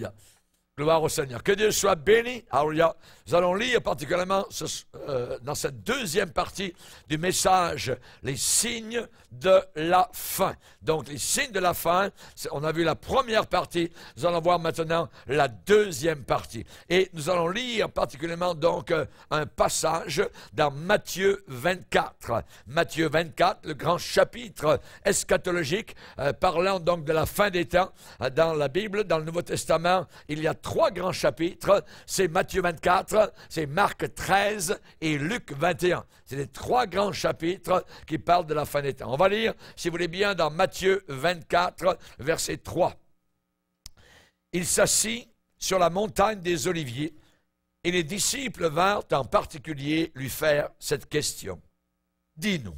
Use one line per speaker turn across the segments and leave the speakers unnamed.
yeah. Gloire au Seigneur. Que Dieu soit béni. Nous allons lire particulièrement euh, dans cette deuxième partie du message les signes de la fin. Donc les signes de la fin, on a vu la première partie, nous allons voir maintenant la deuxième partie. Et nous allons lire particulièrement donc euh, un passage dans Matthieu 24. Matthieu 24, le grand chapitre eschatologique, euh, parlant donc de la fin des temps. Dans la Bible, dans le Nouveau Testament, il y a trois grands chapitres, c'est Matthieu 24, c'est Marc 13 et Luc 21. C'est les trois grands chapitres qui parlent de la fin des temps. On va lire, si vous voulez bien, dans Matthieu 24, verset 3. Il s'assit sur la montagne des Oliviers et les disciples vinrent en particulier lui faire cette question. Dis-nous,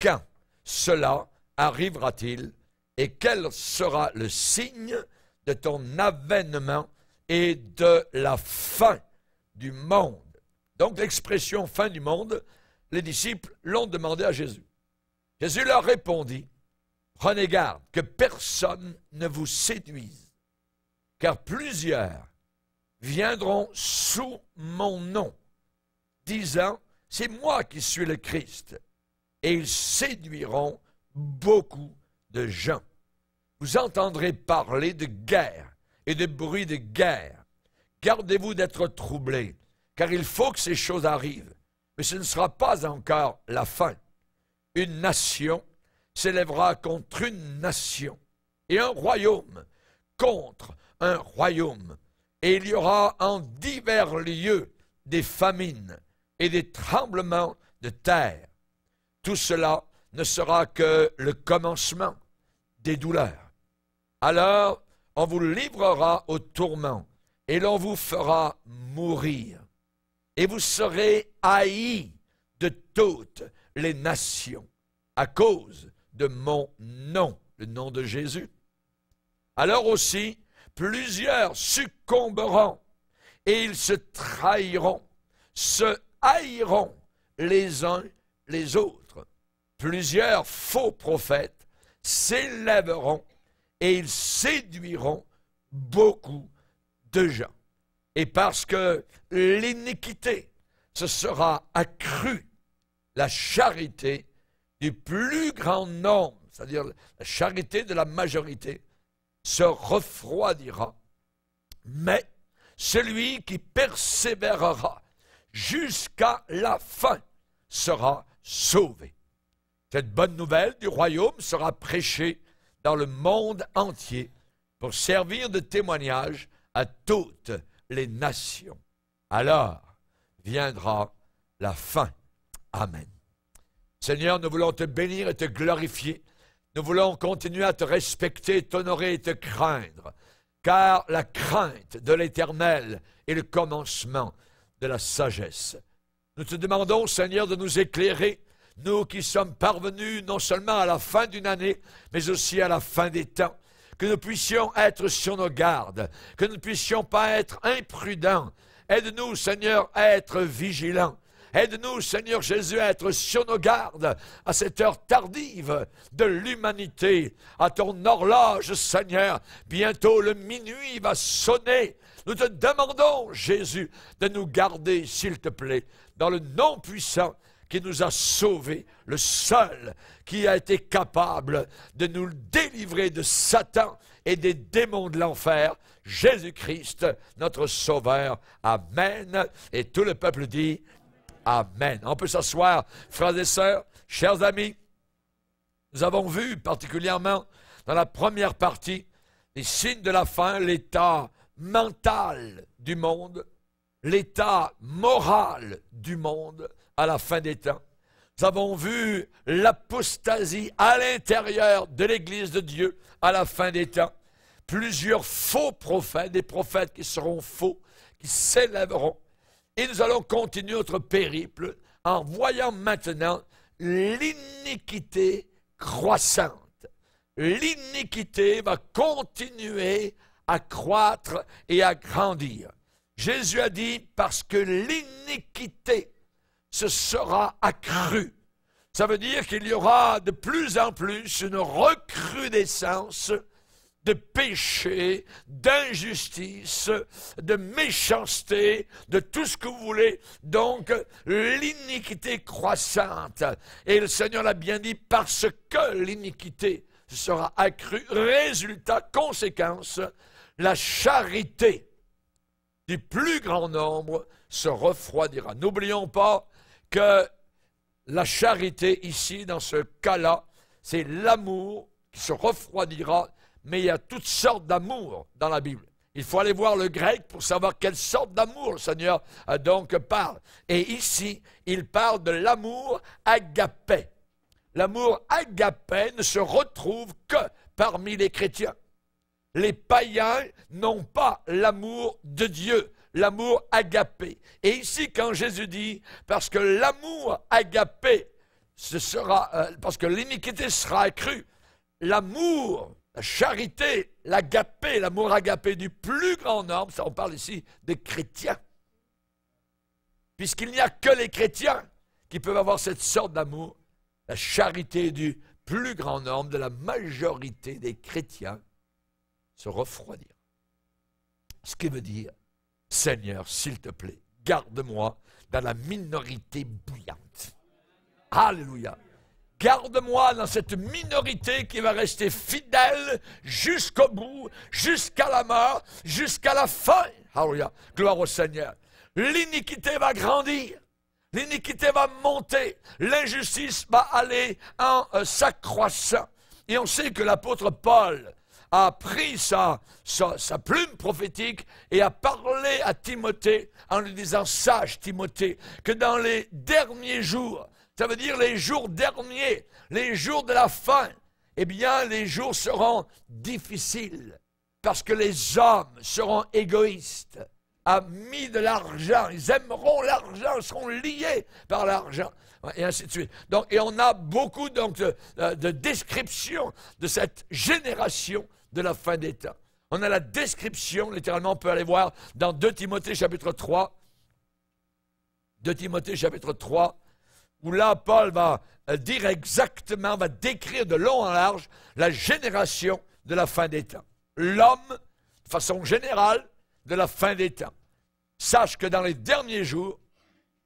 quand cela arrivera-t-il et quel sera le signe de ton avènement et de la fin du monde. Donc l'expression fin du monde, les disciples l'ont demandé à Jésus. Jésus leur répondit, prenez garde que personne ne vous séduise, car plusieurs viendront sous mon nom, disant, c'est moi qui suis le Christ, et ils séduiront beaucoup de gens. Vous entendrez parler de guerre et des bruits de guerre. Gardez-vous d'être troublés, car il faut que ces choses arrivent. Mais ce ne sera pas encore la fin. Une nation s'élèvera contre une nation, et un royaume contre un royaume. Et il y aura en divers lieux des famines et des tremblements de terre. Tout cela ne sera que le commencement des douleurs. Alors on vous livrera au tourment, et l'on vous fera mourir. Et vous serez haïs de toutes les nations à cause de mon nom, le nom de Jésus. Alors aussi, plusieurs succomberont et ils se trahiront, se haïront les uns les autres. Plusieurs faux prophètes s'élèveront et ils séduiront beaucoup de gens. Et parce que l'iniquité se sera accrue, la charité du plus grand nombre, c'est-à-dire la charité de la majorité, se refroidira. Mais celui qui persévérera jusqu'à la fin sera sauvé. Cette bonne nouvelle du royaume sera prêchée dans le monde entier pour servir de témoignage à toutes les nations. Alors viendra la fin. Amen. Seigneur, nous voulons te bénir et te glorifier. Nous voulons continuer à te respecter, t'honorer et te craindre, car la crainte de l'Éternel est le commencement de la sagesse. Nous te demandons, Seigneur, de nous éclairer nous qui sommes parvenus non seulement à la fin d'une année, mais aussi à la fin des temps, que nous puissions être sur nos gardes, que nous ne puissions pas être imprudents. Aide-nous, Seigneur, à être vigilants. Aide-nous, Seigneur Jésus, à être sur nos gardes à cette heure tardive de l'humanité. À ton horloge, Seigneur, bientôt le minuit va sonner. Nous te demandons, Jésus, de nous garder, s'il te plaît, dans le non puissant qui nous a sauvés, le seul qui a été capable de nous délivrer de Satan et des démons de l'enfer, Jésus-Christ, notre Sauveur. Amen. Et tout le peuple dit Amen. On peut s'asseoir, frères et sœurs, chers amis. Nous avons vu particulièrement dans la première partie les signes de la fin, l'état mental du monde, l'état moral du monde, à la fin des temps. Nous avons vu l'apostasie à l'intérieur de l'Église de Dieu à la fin des temps. Plusieurs faux prophètes, des prophètes qui seront faux, qui s'élèveront. Et nous allons continuer notre périple en voyant maintenant l'iniquité croissante. L'iniquité va continuer à croître et à grandir. Jésus a dit, parce que l'iniquité ce sera accru. Ça veut dire qu'il y aura de plus en plus une recrudescence de péché, d'injustice, de méchanceté, de tout ce que vous voulez. Donc, l'iniquité croissante. Et le Seigneur l'a bien dit, parce que l'iniquité sera accrue, résultat, conséquence, la charité du plus grand nombre se refroidira. N'oublions pas que la charité ici, dans ce cas-là, c'est l'amour qui se refroidira, mais il y a toutes sortes d'amour dans la Bible. Il faut aller voir le grec pour savoir quelle sorte d'amour le Seigneur donc parle. Et ici, il parle de l'amour agapé. L'amour agapé ne se retrouve que parmi les chrétiens. Les païens n'ont pas l'amour de Dieu l'amour agapé. Et ici, quand Jésus dit, parce que l'amour agapé, ce sera, euh, parce que l'iniquité sera accrue, l'amour, la charité, l'agapé, l'amour agapé du plus grand nombre, ça on parle ici des chrétiens, puisqu'il n'y a que les chrétiens qui peuvent avoir cette sorte d'amour, la charité du plus grand nombre, de la majorité des chrétiens, se refroidir. Ce qui veut dire Seigneur, s'il te plaît, garde-moi dans la minorité bouillante. Alléluia. Garde-moi dans cette minorité qui va rester fidèle jusqu'au bout, jusqu'à la mort, jusqu'à la fin. Alléluia. Gloire au Seigneur. L'iniquité va grandir. L'iniquité va monter. L'injustice va aller en euh, s'accroissant. Et on sait que l'apôtre Paul, a pris sa, sa, plume prophétique et a parlé à Timothée en lui disant, sage Timothée, que dans les derniers jours, ça veut dire les jours derniers, les jours de la fin, eh bien les jours seront difficiles parce que les hommes seront égoïstes a mis de l'argent. Ils aimeront l'argent, seront liés par l'argent. Et ainsi de suite. Donc, et on a beaucoup donc, de, de, descriptions de cette génération de la fin des temps. On a la description, littéralement, on peut aller voir dans 2 Timothée chapitre 3. 2 Timothée chapitre 3, où là, Paul va euh, dire exactement, va décrire de long en large la génération de la fin des temps. L'homme, de façon générale, de la fin des temps. Sache que dans les derniers jours,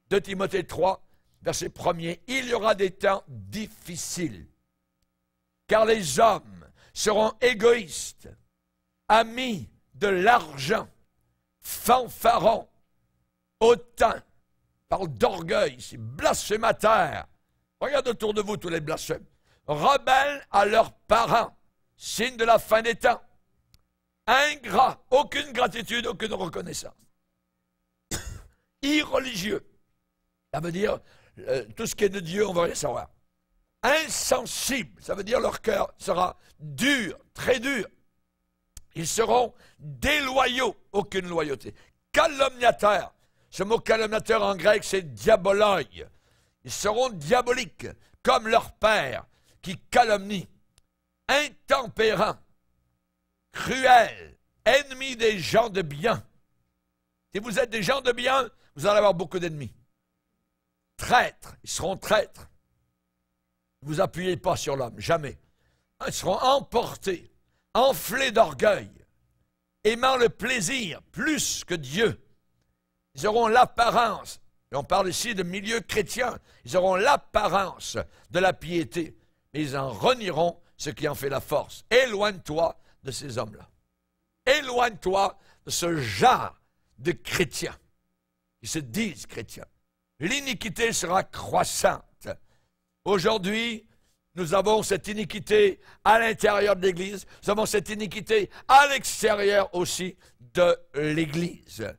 2 Timothée 3, verset 1er, il y aura des temps difficiles. Car les hommes seront égoïstes, amis de l'argent, fanfarons, hautains, parlent d'orgueil, c'est blasphémataire. Regarde autour de vous tous les blasphèmes. Rebelles à leurs parents, signe de la fin des temps. Ingrats, aucune gratitude, aucune reconnaissance. Irreligieux, ça veut dire euh, tout ce qui est de Dieu, on va rien savoir insensibles, ça veut dire leur cœur sera dur, très dur. Ils seront déloyaux, aucune loyauté. Calomniateurs, ce mot calomniateur en grec c'est diaboloi. Ils seront diaboliques, comme leur père, qui calomnie. Intempérants, cruels, ennemis des gens de bien. Si vous êtes des gens de bien, vous allez avoir beaucoup d'ennemis. Traîtres, ils seront traîtres vous appuyez pas sur l'homme, jamais. Ils seront emportés, enflés d'orgueil, aimant le plaisir plus que Dieu. Ils auront l'apparence, et on parle ici de milieu chrétien, ils auront l'apparence de la piété, mais ils en renieront ce qui en fait la force. Éloigne-toi de ces hommes-là. Éloigne-toi de ce genre de chrétiens Ils se disent chrétiens. L'iniquité sera croissante Aujourd'hui, nous avons cette iniquité à l'intérieur de l'Église, nous avons cette iniquité à l'extérieur aussi de l'Église.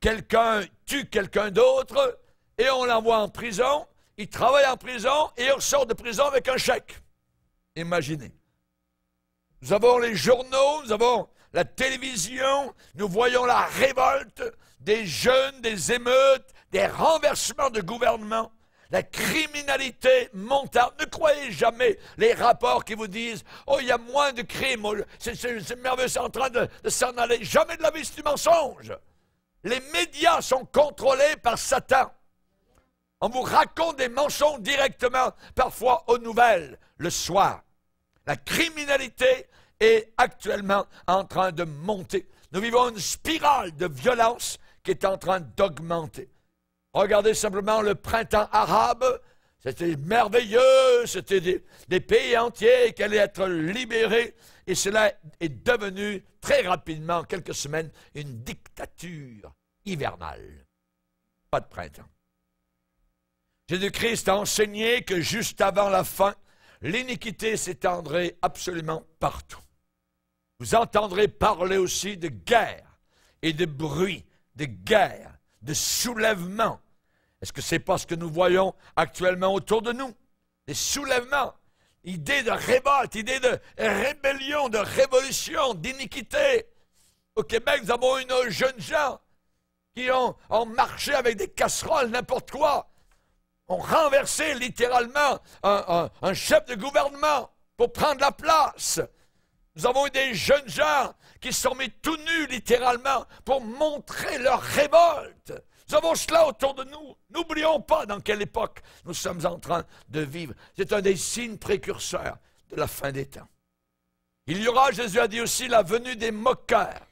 Quelqu'un tue quelqu'un d'autre et on l'envoie en prison, il travaille en prison et il sort de prison avec un chèque. Imaginez. Nous avons les journaux, nous avons la télévision, nous voyons la révolte des jeunes, des émeutes, des renversements de gouvernement. La criminalité monte. Ne croyez jamais les rapports qui vous disent Oh, il y a moins de crimes, oh, c'est merveilleux, c'est en train de, de s'en aller. Jamais de la vie, c'est du mensonge. Les médias sont contrôlés par Satan. On vous raconte des mensonges directement, parfois aux nouvelles, le soir. La criminalité est actuellement en train de monter. Nous vivons une spirale de violence qui est en train d'augmenter. Regardez simplement le printemps arabe. C'était merveilleux, c'était des, pays entiers qui allaient être libérés. Et cela est devenu très rapidement, en quelques semaines, une dictature hivernale. Pas de printemps. Jésus-Christ a enseigné que juste avant la fin, l'iniquité s'étendrait absolument partout. Vous entendrez parler aussi de guerre et de bruit, de guerre de soulèvement. Est-ce que c'est pas ce que nous voyons actuellement autour de nous Des soulèvements, idée de révolte, idée de rébellion, de révolution, d'iniquité. Au Québec, nous avons une jeunes gens qui ont, marché avec des casseroles, n'importe quoi, ont renversé littéralement un, un chef de gouvernement pour prendre la place. Nous avons eu des jeunes gens qui sont mis tout nus littéralement pour montrer leur révolte. Nous avons cela autour de nous. N'oublions pas dans quelle époque nous sommes en train de vivre. C'est un des signes précurseurs de la fin des temps. Il y aura, Jésus a dit aussi, la venue des moqueurs.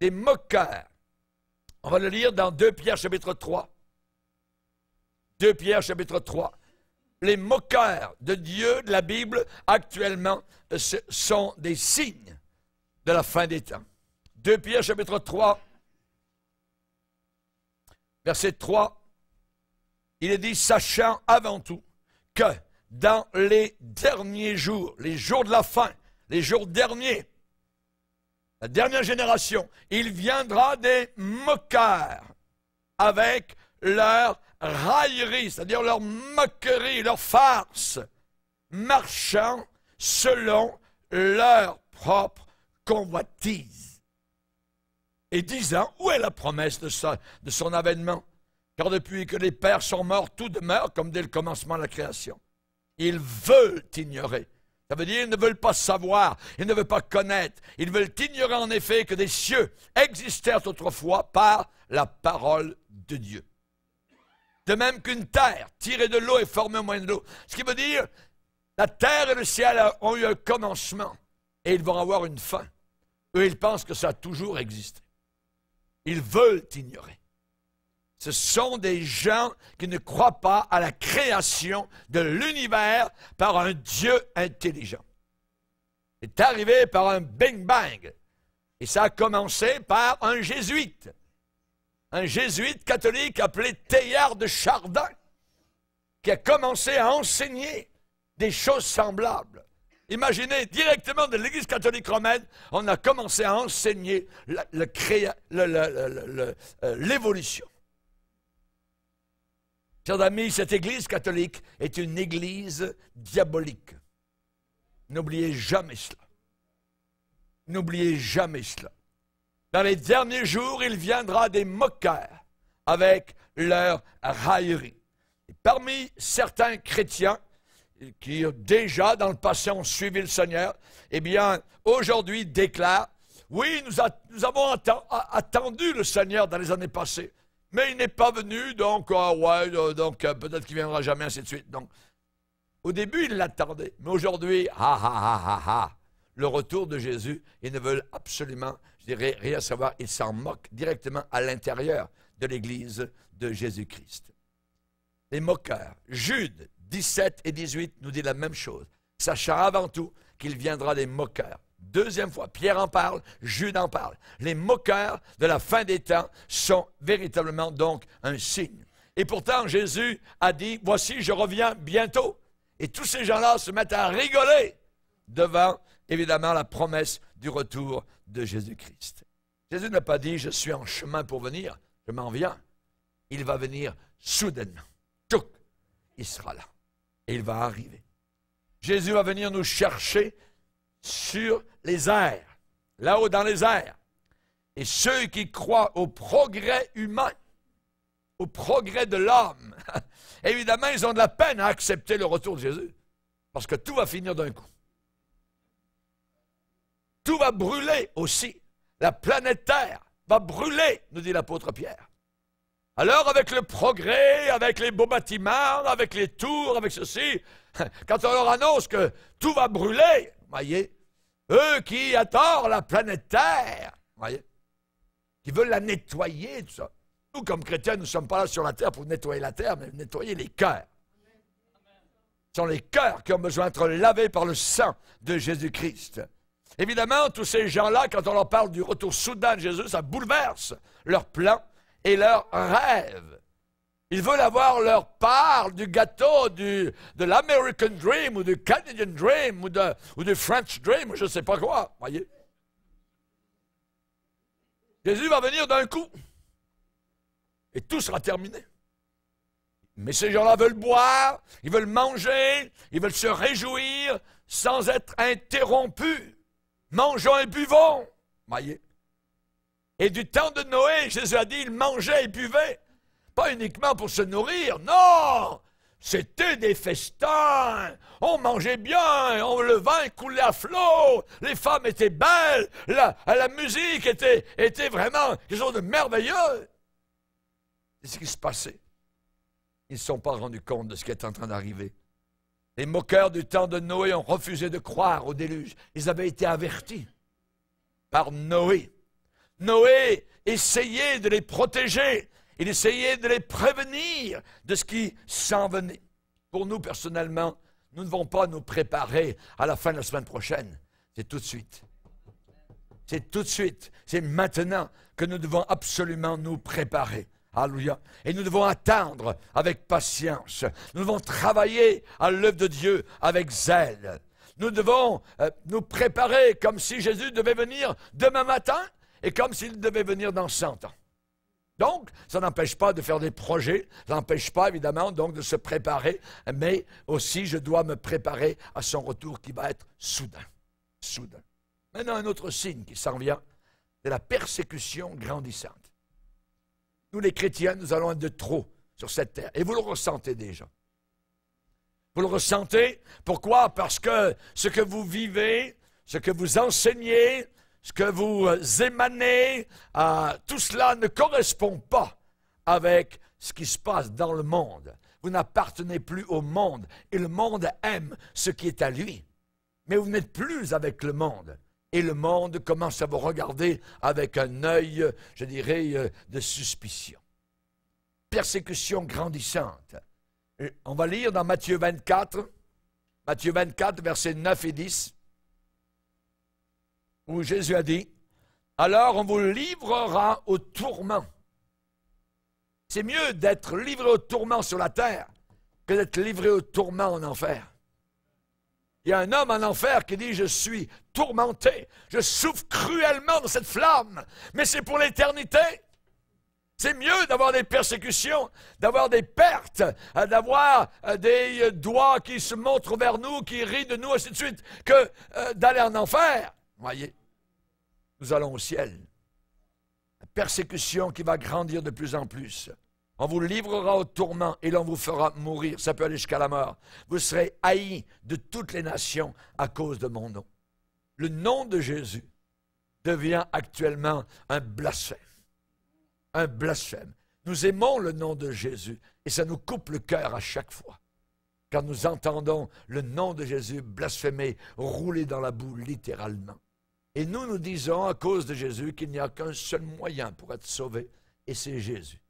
Des moqueurs. On va le lire dans 2 Pierre chapitre 3. 2 Pierre chapitre 3. Les moqueurs de Dieu, de la Bible, actuellement, euh, sont des signes de la fin des temps. 2 Pierre chapitre 3, verset 3, il est dit, sachant avant tout que dans les derniers jours, les jours de la fin, les jours derniers, la dernière génération, il viendra des moqueurs avec leur raillerie, c'est-à-dire leur moquerie, leur farce, marchant selon leur propre convoitise. Et disant, où est la promesse de, de son avènement Car depuis que les pères sont morts, tout demeure comme dès le commencement de la création. Ils veulent ignorer. Ça veut dire ils ne veulent pas savoir, ils ne veulent pas connaître. Ils veulent ignorer en effet que des cieux existèrent autrefois par la parole de Dieu. De même qu'une terre tirée de l'eau est formée au moyen de l'eau. Ce qui veut dire, la terre et le ciel ont eu un commencement et ils vont avoir une fin. Eux, ils pensent que ça a toujours existé. Ils veulent ignorer. Ce sont des gens qui ne croient pas à la création de l'univers par un Dieu intelligent. C'est arrivé par un bing bang. Et ça a commencé par un jésuite. Un jésuite catholique appelé Théard de Chardin, qui a commencé à enseigner des choses semblables. Imaginez, directement de l'Église catholique romaine, on a commencé à enseigner euh, l'évolution. Chers amis, cette Église catholique est une Église diabolique. N'oubliez jamais cela. N'oubliez jamais cela. Dans les derniers jours, il viendra des moqueurs avec leur raillerie. parmi certains chrétiens, qui déjà dans le passé ont suivi le Seigneur, eh bien, aujourd'hui déclarent, oui, nous, avons attendu le Seigneur dans les années passées, mais il n'est pas venu, donc, ah ouais, euh, donc euh, peut-être qu'il viendra jamais, ainsi de suite. Donc, au début, ils l'attendaient, mais aujourd'hui, ha, ha, ha, ha, ha, le retour de Jésus, ils ne veulent absolument, je dirais, rien savoir, ils s'en moquent directement à l'intérieur de l'Église de Jésus-Christ. Les moqueurs. Jude, 17 et 18 nous dit la même chose. Sachant avant tout qu'il viendra des moqueurs. Deuxième fois, Pierre en parle, Jude en parle. Les moqueurs de la fin des temps sont véritablement donc un signe. Et pourtant, Jésus a dit, voici, je reviens bientôt. Et tous ces gens-là se mettent à rigoler devant, évidemment, la promesse du retour de Jésus-Christ. Jésus n'a pas dit, je suis en chemin pour venir, je m'en viens. Il va venir soudainement. Tchouk, il sera là il va arriver. Jésus va venir nous chercher sur les airs, là-haut dans les airs. Et ceux qui croient au progrès humain, au progrès de l'homme, évidemment, ils ont de la peine à accepter le retour de Jésus. Parce que tout va finir d'un coup. Tout va brûler aussi. La planète Terre va brûler, nous dit l'apôtre Pierre. Alors avec le progrès, avec les beaux bâtiments, avec les tours, avec ceci, quand on leur annonce que tout va brûler, voyez, eux qui adorent la planète Terre, voyez, qui veulent la nettoyer, tout ça. Nous, comme chrétiens, nous ne sommes pas là sur la terre pour nettoyer la terre, mais nettoyer les cœurs. Ce sont les cœurs qui ont besoin d'être lavés par le sang de Jésus-Christ. Évidemment, tous ces gens-là, quand on leur parle du retour soudain de Jésus, ça bouleverse leur plan et leurs rêve, Ils veulent avoir leur part du gâteau du, de l'American Dream ou du Canadian Dream ou, ou du French Dream ou je ne sais pas quoi, voyez. Jésus va venir d'un coup et tout sera terminé. Mais ces gens-là veulent boire, ils veulent manger, ils veulent se réjouir sans être interrompus. Mangeons et buvons. Voyez. Et du temps de Noé, Jésus a dit, ils mangeaient et buvaient. Pas uniquement pour se nourrir, non C'était des festins. On mangeait bien, on, le vin coulait à flot, les femmes étaient belles, la, la musique était, était vraiment quelque chose de merveilleux. C'est ce qui se passait. Ils ne se sont pas rendus compte de ce qui est en train d'arriver. Les moqueurs du temps de Noé ont refusé de croire au déluge. Ils avaient été avertis par Noé. Noé essayait de les protéger, il essayait de les prévenir de ce qui s'en venait. Pour nous, personnellement, nous ne devons pas nous préparer à la fin de la semaine prochaine. C'est tout de suite. C'est tout de suite. C'est maintenant que nous devons absolument nous préparer. Alléluia. Et nous devons attendre avec patience. Nous devons travailler à l'œuvre de Dieu avec zèle. Nous devons euh, nous préparer comme si Jésus devait venir demain matin et comme s'il devait venir dans 100 ans. Donc, ça n'empêche pas de faire des projets, ça n'empêche pas évidemment donc de se préparer, mais aussi je dois me préparer à son retour qui va être soudain, soudain. Maintenant, un autre signe qui s'en vient, c'est la persécution grandissante. Nous les chrétiens, nous allons être de trop sur cette terre, et vous le ressentez déjà. Vous le ressentez Pourquoi Parce que ce que vous vivez, ce que vous enseignez, ce que vous euh, émanez, tout cela ne correspond pas avec ce qui se passe dans le monde. Vous n'appartenez plus au monde et le monde aime ce qui est à lui. Mais vous n'êtes plus avec le monde. Et le monde commence à vous regarder avec un œil, je dirais, euh, de suspicion. Persécution grandissante. on va lire dans Matthieu 24, Matthieu 24, versets 9 et 10 où Jésus a dit, alors on vous livrera au tourment. C'est mieux d'être livré au tourment sur la terre que d'être livré au tourment en enfer. Il y a un homme en enfer qui dit, je suis tourmenté, je souffre cruellement dans cette flamme, mais c'est pour l'éternité. C'est mieux d'avoir des persécutions, d'avoir des pertes, euh, d'avoir euh, des euh, doigts qui se montrent vers nous, qui rient de nous, ainsi de suite, que d'aller en enfer voyez, nous allons au ciel. La persécution qui va grandir de plus en plus. On vous livrera au tourment et l'on vous fera mourir. Ça peut aller jusqu'à la mort. Vous serez haïs de toutes les nations à cause de mon nom. Le nom de Jésus devient actuellement un blasphème. Un blasphème. Nous aimons le nom de Jésus et ça nous coupe le cœur à chaque fois. Quand nous entendons le nom de Jésus blasphémé, rouler dans la boue littéralement. Et nous, nous disons, à cause de Jésus, qu'il n'y a qu'un seul moyen pour être sauvé, et c'est Jésus.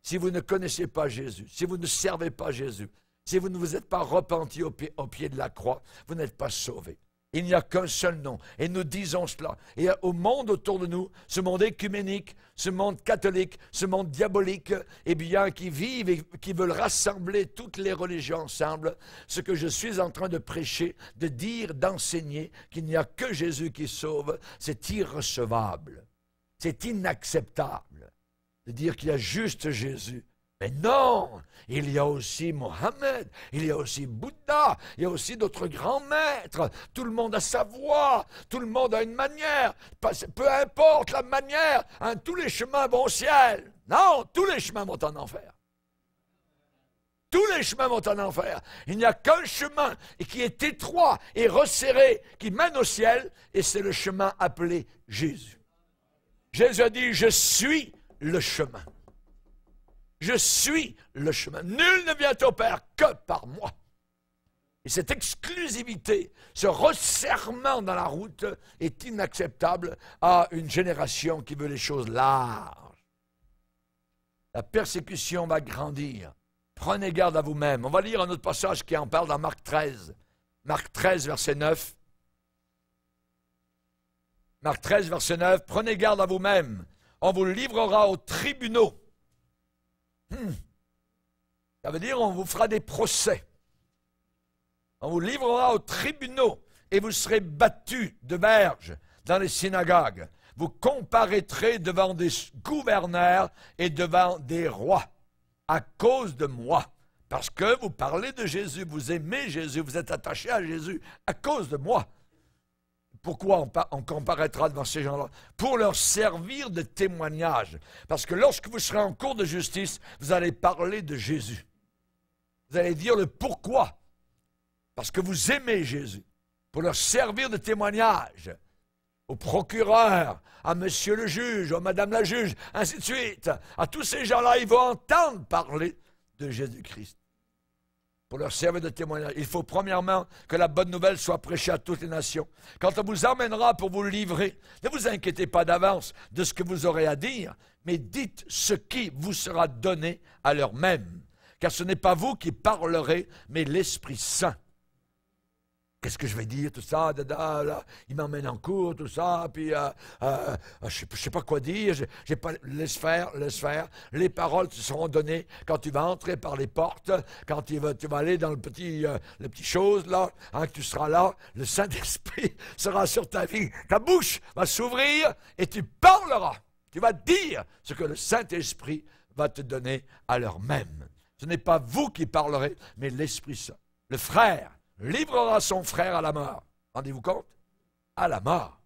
Si vous ne connaissez pas Jésus, si vous ne servez pas Jésus, si vous ne vous êtes pas repenti au pied, de la croix, vous n'êtes pas sauvé. Il n'y a qu'un seul nom. Et nous disons cela. Et au monde autour de nous, ce monde écuménique, ce monde catholique, ce monde diabolique, et eh bien, qui vivent et qui veulent rassembler toutes les religions ensemble, ce que je suis en train de prêcher, de dire, d'enseigner, qu'il n'y a que Jésus qui sauve, c'est irrecevable. C'est inacceptable de dire qu'il y a juste Jésus mais non, il y a aussi Mohammed, il y a aussi Bouddha, il y a aussi d'autres grands maîtres. Tout le monde a sa voix, tout le monde a une manière. Peu importe la manière, hein, tous les chemins vont au ciel. Non, tous les chemins vont en enfer. Tous les chemins vont en enfer. Il n'y a qu'un chemin qui est étroit et resserré, qui mène au ciel, et c'est le chemin appelé Jésus. Jésus a dit, je suis le chemin. Je suis le chemin. Nul ne vient au Père que par moi. Et cette exclusivité, ce resserrement dans la route est inacceptable à une génération qui veut les choses larges. La persécution va grandir. Prenez garde à vous-même. On va lire un autre passage qui en parle dans Marc 13. Marc 13, verset 9. Marc 13, verset 9. Prenez garde à vous-même. On vous livrera aux tribunaux ça veut dire on vous fera des procès. On vous livrera aux tribunaux et vous serez battus de verge dans les synagogues. Vous comparaîtrez devant des gouverneurs et devant des rois à cause de moi. Parce que vous parlez de Jésus, vous aimez Jésus, vous êtes attaché à Jésus à cause de moi. Pourquoi on, comparaîtra devant ces gens-là Pour leur servir de témoignage. Parce que lorsque vous serez en cours de justice, vous allez parler de Jésus. Vous allez dire le pourquoi. Parce que vous aimez Jésus. Pour leur servir de témoignage. Au procureur, à monsieur le juge, à madame la juge, ainsi de suite. À tous ces gens-là, ils vont entendre parler de Jésus-Christ pour leur servir de témoignage. Il faut premièrement que la bonne nouvelle soit prêchée à toutes les nations. Quand on vous emmènera pour vous livrer, ne vous inquiétez pas d'avance de ce que vous aurez à dire, mais dites ce qui vous sera donné à l'heure même. Car ce n'est pas vous qui parlerez, mais l'Esprit Saint qu'est-ce que je vais dire, tout ça, dada, là, il m'emmène en cours, tout ça, puis euh, euh, je ne sais pas quoi dire, j'ai pas, laisse faire, laisse faire. Les paroles te seront données quand tu vas entrer par les portes, quand tu vas, tu vas aller dans le petit, le euh, les petites choses, là, hein, que tu seras là, le Saint-Esprit sera sur ta vie. Ta bouche va s'ouvrir et tu parleras. Tu vas dire ce que le Saint-Esprit va te donner à l'heure même. Ce n'est pas vous qui parlerez, mais l'Esprit Saint. Le frère livrera son frère à la mort. Rendez-vous compte À la mort.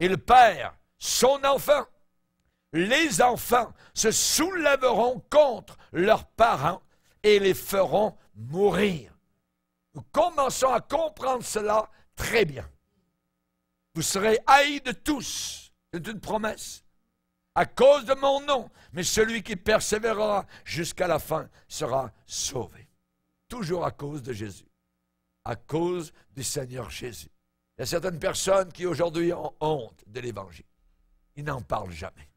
Et le père, son enfant, les enfants se soulèveront contre leurs parents et les feront mourir. Nous commençons à comprendre cela très bien. Vous serez haïs de tous. C'est une promesse. À cause de mon nom. Mais celui qui persévérera jusqu'à la fin sera sauvé. Toujours à cause de Jésus à cause du Seigneur Jésus. Il y a certaines personnes qui aujourd'hui ont honte de l'Évangile. Ils n'en parlent jamais.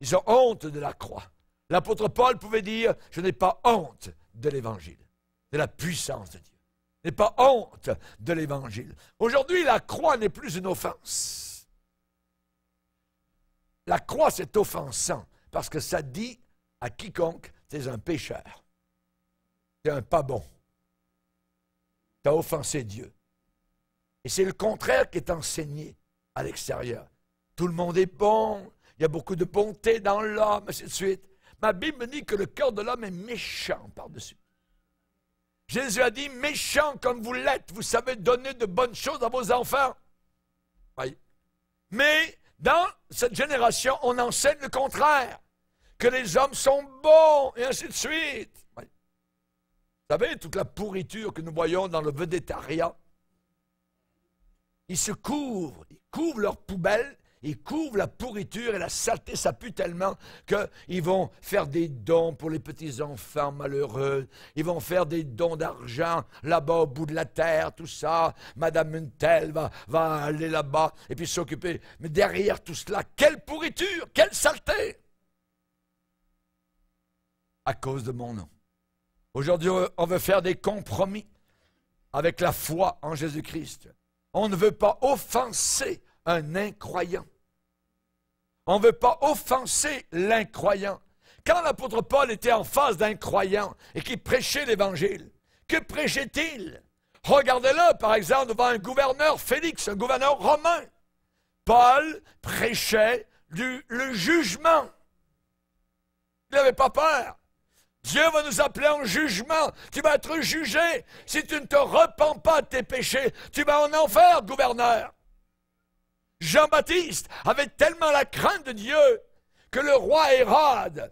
Ils ont honte de la croix. L'apôtre Paul pouvait dire, je n'ai pas honte de l'Évangile, de la puissance de Dieu. Je n'ai pas honte de l'Évangile. Aujourd'hui, la croix n'est plus une offense. La croix, c'est offensant, parce que ça dit à quiconque, es un pécheur. es un pas bon offensé Dieu. Et c'est le contraire qui est enseigné à l'extérieur. Tout le monde est bon, il y a beaucoup de bonté dans l'homme, ainsi de suite. Ma Bible dit que le cœur de l'homme est méchant par-dessus. Jésus a dit, méchant comme vous l'êtes, vous savez donner de bonnes choses à vos enfants. Mais dans cette génération, on enseigne le contraire, que les hommes sont bons, et ainsi de suite. Vous savez, toute la pourriture que nous voyons dans le védétariat, ils se couvrent, ils couvrent leurs poubelles, ils couvrent la pourriture et la saleté, ça pue tellement qu'ils vont faire des dons pour les petits-enfants malheureux, ils vont faire des dons d'argent là-bas au bout de la terre, tout ça. Madame Muntel va, va aller là-bas et puis s'occuper. Mais derrière tout cela, quelle pourriture, quelle saleté À cause de mon nom. Aujourd'hui, on veut faire des compromis avec la foi en Jésus-Christ. On ne veut pas offenser un incroyant. On ne veut pas offenser l'incroyant. Quand l'apôtre Paul était en face d'un croyant et qu'il prêchait l'Évangile, que prêchait-il Regardez-le, par exemple, devant un gouverneur, Félix, un gouverneur romain. Paul prêchait le jugement. Il n'avait pas peur. Dieu va nous appeler en jugement. Tu vas être jugé. Si tu ne te repens pas de tes péchés, tu vas en enfer, gouverneur. Jean-Baptiste avait tellement la crainte de Dieu que le roi Hérode,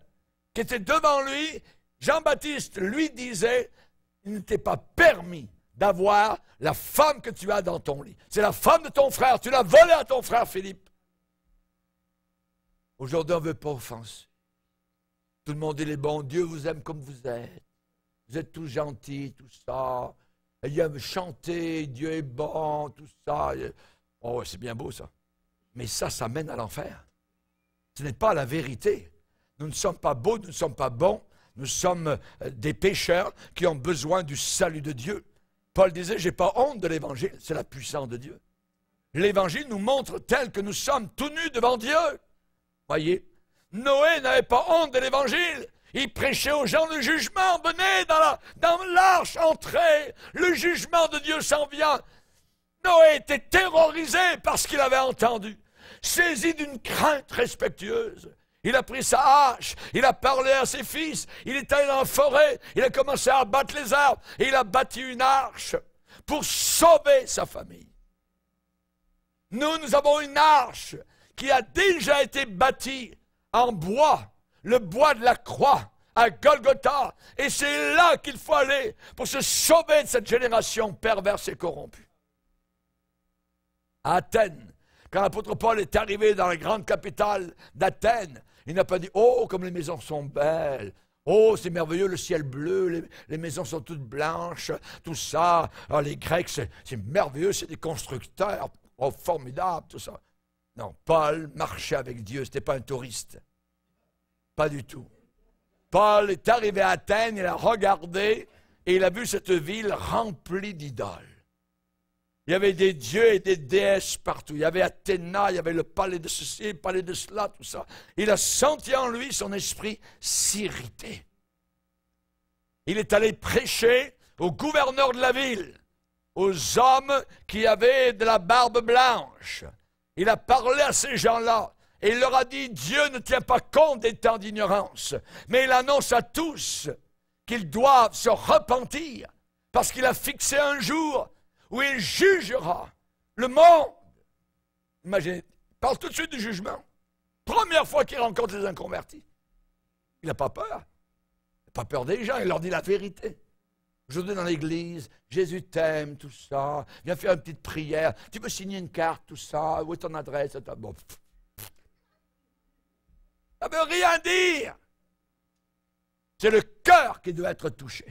qui était devant lui, Jean-Baptiste lui disait, il ne t'est pas permis d'avoir la femme que tu as dans ton lit. C'est la femme de ton frère. Tu l'as volée à ton frère Philippe. Aujourd'hui, on ne veut pas offenser. Tout le monde, il est bon. Dieu vous aime comme vous êtes. Vous êtes tout gentil, tout ça. Il aime chanter, Dieu est bon, tout ça. Oh, c'est bien beau ça. Mais ça, ça mène à l'enfer. Ce n'est pas la vérité. Nous ne sommes pas beaux, nous ne sommes pas bons. Nous sommes euh, des pécheurs qui ont besoin du salut de Dieu. Paul disait, j'ai pas honte de l'évangile, c'est la puissance de Dieu. L'évangile nous montre tel que nous sommes tout nus devant Dieu. Voyez, Noé n'avait pas honte de l'évangile. Il prêchait aux gens le jugement. Venez dans l'arche, entrez. Le jugement de Dieu s'en vient. Noé était terrorisé parce qu'il avait entendu. Saisi d'une crainte respectueuse. Il a pris sa hache, il a parlé à ses fils, il est allé dans la forêt, il a commencé à abattre les arbres et il a bâti une arche pour sauver sa famille. Nous, nous avons une arche qui a déjà été bâtie en bois, le bois de la croix à Golgotha. Et c'est là qu'il faut aller pour se sauver de cette génération perverse et corrompue. À Athènes, quand l'apôtre Paul est arrivé dans la grande capitale d'Athènes, il n'a pas dit Oh, comme les maisons sont belles Oh, c'est merveilleux, le ciel bleu, les, maisons sont toutes blanches, tout ça. Alors, ah, les Grecs, c'est merveilleux, c'est des constructeurs. Oh, formidable, tout ça. Non, Paul marchait avec Dieu, ce n'était pas un touriste. Pas du tout. Paul est arrivé à Athènes, il a regardé et il a vu cette ville remplie d'idoles. Il y avait des dieux et des déesses partout. Il y avait Athéna, il y avait le palais de ceci, le palais de cela, tout ça. Il a senti en lui son esprit s'irriter. Il est allé prêcher au gouverneur de la ville, aux hommes qui avaient de la barbe blanche, il a parlé à ces gens-là. Et il leur a dit, Dieu ne tient pas compte des temps d'ignorance. Mais il annonce à tous qu'ils doivent se repentir. Parce qu'il a fixé un jour où il jugera le monde. Imaginez, il parle tout de suite du jugement. Première fois qu'il rencontre les inconvertis. Il n'a pas peur. Il n'a pas peur des gens, il leur dit la vérité. Aujourd'hui, dans l'église, Jésus t'aime, tout ça. Viens faire une petite prière. Tu peux signer une carte, tout ça. Où est ton adresse bon. Ça ne veut rien dire. C'est le cœur qui doit être touché.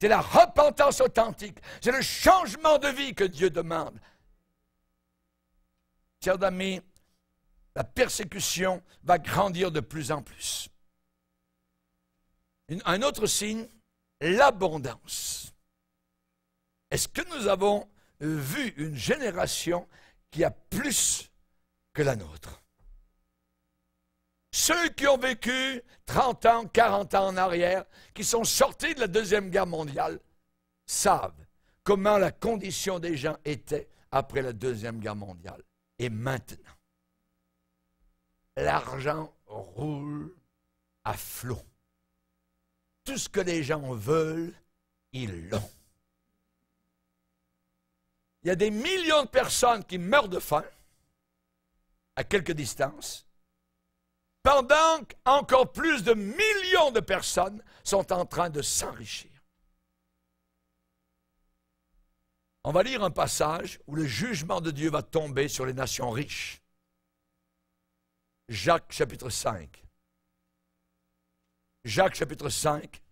C'est la repentance authentique. C'est le changement de vie que Dieu demande. Chers amis, la persécution va grandir de plus en plus. un autre signe l'abondance. Est-ce que nous avons vu une génération qui a plus que la nôtre Ceux qui ont vécu 30 ans, 40 ans en arrière, qui sont sortis de la Deuxième Guerre mondiale, savent comment la condition des gens était après la Deuxième Guerre mondiale et maintenant. L'argent roule à flot. Tout ce que les gens veulent, ils l'ont. Il y a des millions de personnes qui meurent de faim à quelques distances, pendant qu'encore plus de millions de personnes sont en train de s'enrichir. On va lire un passage où le jugement de Dieu va tomber sur les nations riches. Jacques chapitre 5. Jacques chapitre 5.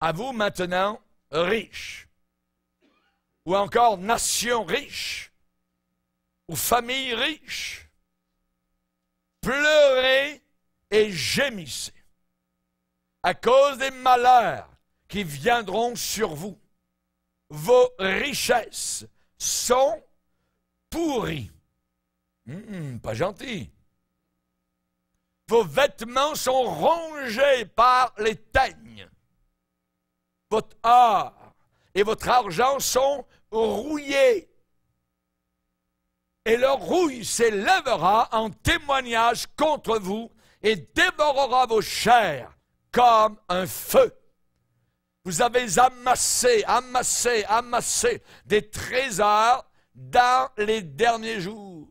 À vous maintenant, riches, ou encore nation riches, ou famille riches, pleurez et gémissez à cause des malheurs qui viendront sur vous. Vos richesses sont pourries. Hmm, pas gentil. Vos vêtements sont rongés par les teignes. Votre or et votre argent sont rouillés. Et leur rouille s'élèvera en témoignage contre vous et dévorera vos chairs comme un feu. Vous avez amassé, amassé, amassé des trésors dans les derniers jours,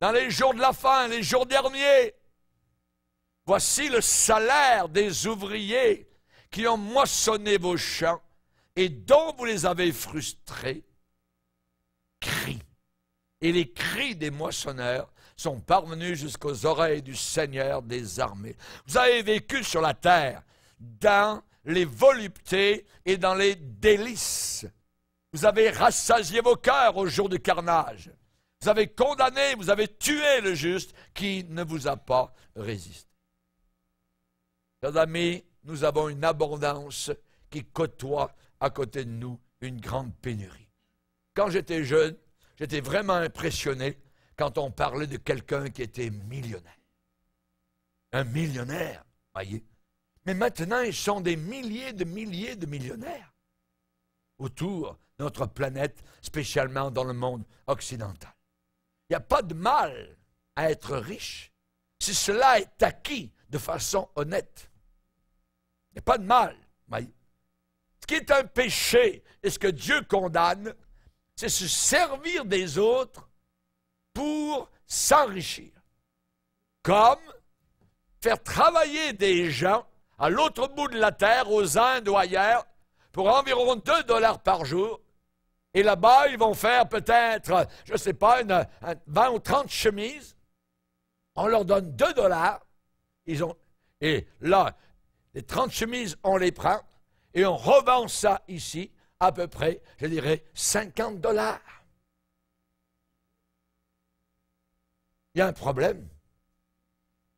dans les jours de la fin, les jours derniers. Voici le salaire des ouvriers qui ont moissonné vos champs et dont vous les avez frustrés. Cris. Et les cris des moissonneurs sont parvenus jusqu'aux oreilles du Seigneur des armées. Vous avez vécu sur la terre dans les voluptés et dans les délices. Vous avez rassasié vos cœurs au jour du carnage. Vous avez condamné, vous avez tué le juste qui ne vous a pas résisté. Chers amis, nous avons une abondance qui côtoie à côté de nous une grande pénurie. Quand j'étais jeune, j'étais vraiment impressionné quand on parlait de quelqu'un qui était millionnaire. Un millionnaire, voyez. Mais maintenant, ils sont des milliers de milliers de millionnaires autour de notre planète, spécialement dans le monde occidental. Il n'y a pas de mal à être riche si cela est acquis de façon honnête. Il n'y a pas de mal. ce qui est un péché et ce que Dieu condamne, c'est se servir des autres pour s'enrichir. Comme faire travailler des gens à l'autre bout de la terre, aux Indes ou ailleurs, pour environ 2 dollars par jour. Et là-bas, ils vont faire peut-être, je ne sais pas, une, 20 ou 30 chemises. On leur donne 2 dollars ont, et là, les 30 chemises, on les prend et on revend ça ici à peu près, je dirais, 50 dollars. Il y a un problème.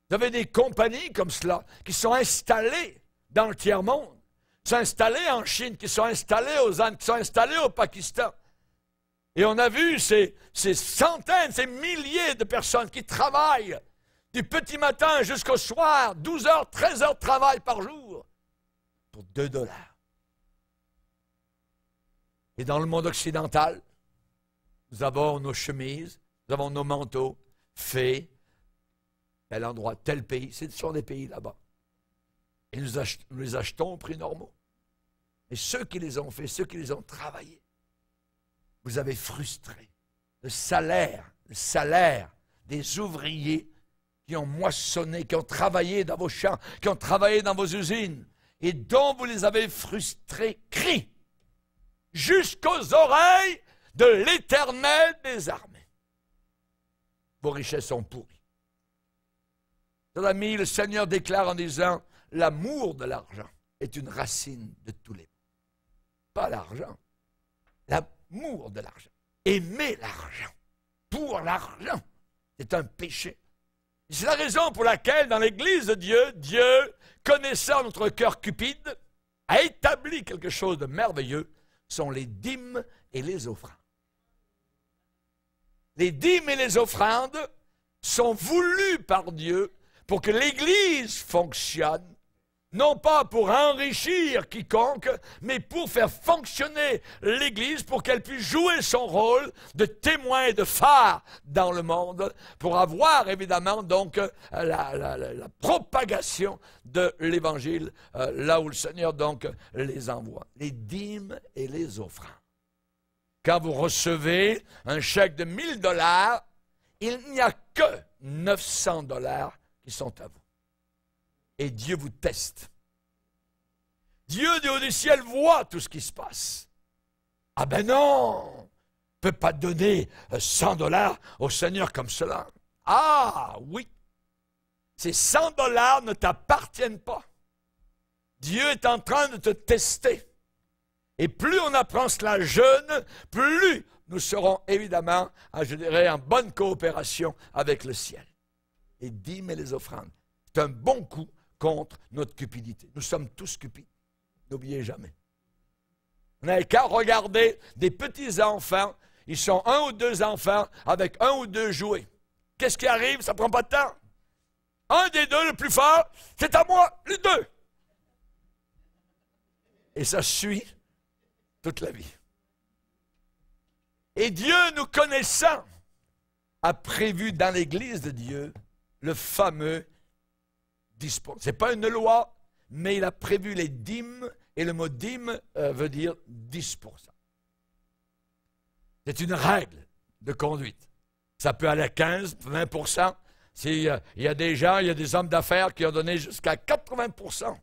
Vous avez des compagnies comme cela qui sont installées dans le tiers-monde, qui sont installées en Chine, qui sont installées aux qui sont installées au Pakistan. Et on a vu ces centaines, ces milliers de personnes qui travaillent du petit matin jusqu'au soir, 12 heures, 13 heures de travail par jour, pour 2 dollars. Et dans le monde occidental, nous avons nos chemises, nous avons nos manteaux faits, tel endroit, tel pays, ce sont des pays là-bas. Et nous, les achetons au prix normaux. Et ceux qui les ont faits, ceux qui les ont travaillés, vous avez frustré le salaire, le salaire des ouvriers qui ont moissonné, qui ont travaillé dans vos champs, qui ont travaillé dans vos usines, et dont vous les avez frustrés, crie jusqu'aux oreilles de l'Éternel des armées. Vos richesses sont pourries. la amis, le Seigneur déclare en disant, l'amour de l'argent est une racine de tous les maux. Pas l'argent, l'amour de l'argent. Aimer l'argent, pour l'argent, est un péché. C'est la raison pour laquelle, dans l'Église de Dieu, Dieu, connaissant notre cœur cupide, a établi quelque chose de merveilleux, sont les dîmes et les offrandes. Les dîmes et les offrandes sont voulues par Dieu pour que l'Église fonctionne non pas pour enrichir quiconque, mais pour faire fonctionner l'Église, pour qu'elle puisse jouer son rôle de témoin et de phare dans le monde, pour avoir évidemment donc euh, la, propagation de l'Évangile euh, là où le Seigneur donc les envoie. Les dîmes et les offrandes. Quand vous recevez un chèque de 1000 dollars, il n'y a que 900 dollars qui sont à vous et Dieu vous teste. Dieu du haut du ciel voit tout ce qui se passe. Ah ben non, ne peut pas donner 100 euh, dollars au Seigneur comme cela. Ah oui, ces 100 dollars ne t'appartiennent pas. Dieu est en train de te tester. Et plus on apprend cela jeune, plus nous serons évidemment, hein, je dirais, en bonne coopération avec le ciel. Et dîmes et les offrandes, c'est un bon coup contre notre cupidité. Nous sommes tous cupides. N'oubliez jamais. On n'a qu'à regarder des petits enfants. Ils sont un ou deux enfants avec un ou deux jouets. Qu'est-ce qui arrive? Ça prend pas de temps. Un des deux, le plus fort, c'est à moi, les deux. Et ça suit toute la vie. Et Dieu, nous connaissant, a prévu dans l'Église de Dieu le fameux c'est Ce n'est pas une loi, mais il a prévu les dîmes, et le mot dîme euh, veut dire 10%. C'est une règle de conduite. Ça peut aller à 15, 20%. S'il y a des gens, il y a des hommes d'affaires qui ont donné jusqu'à 80%.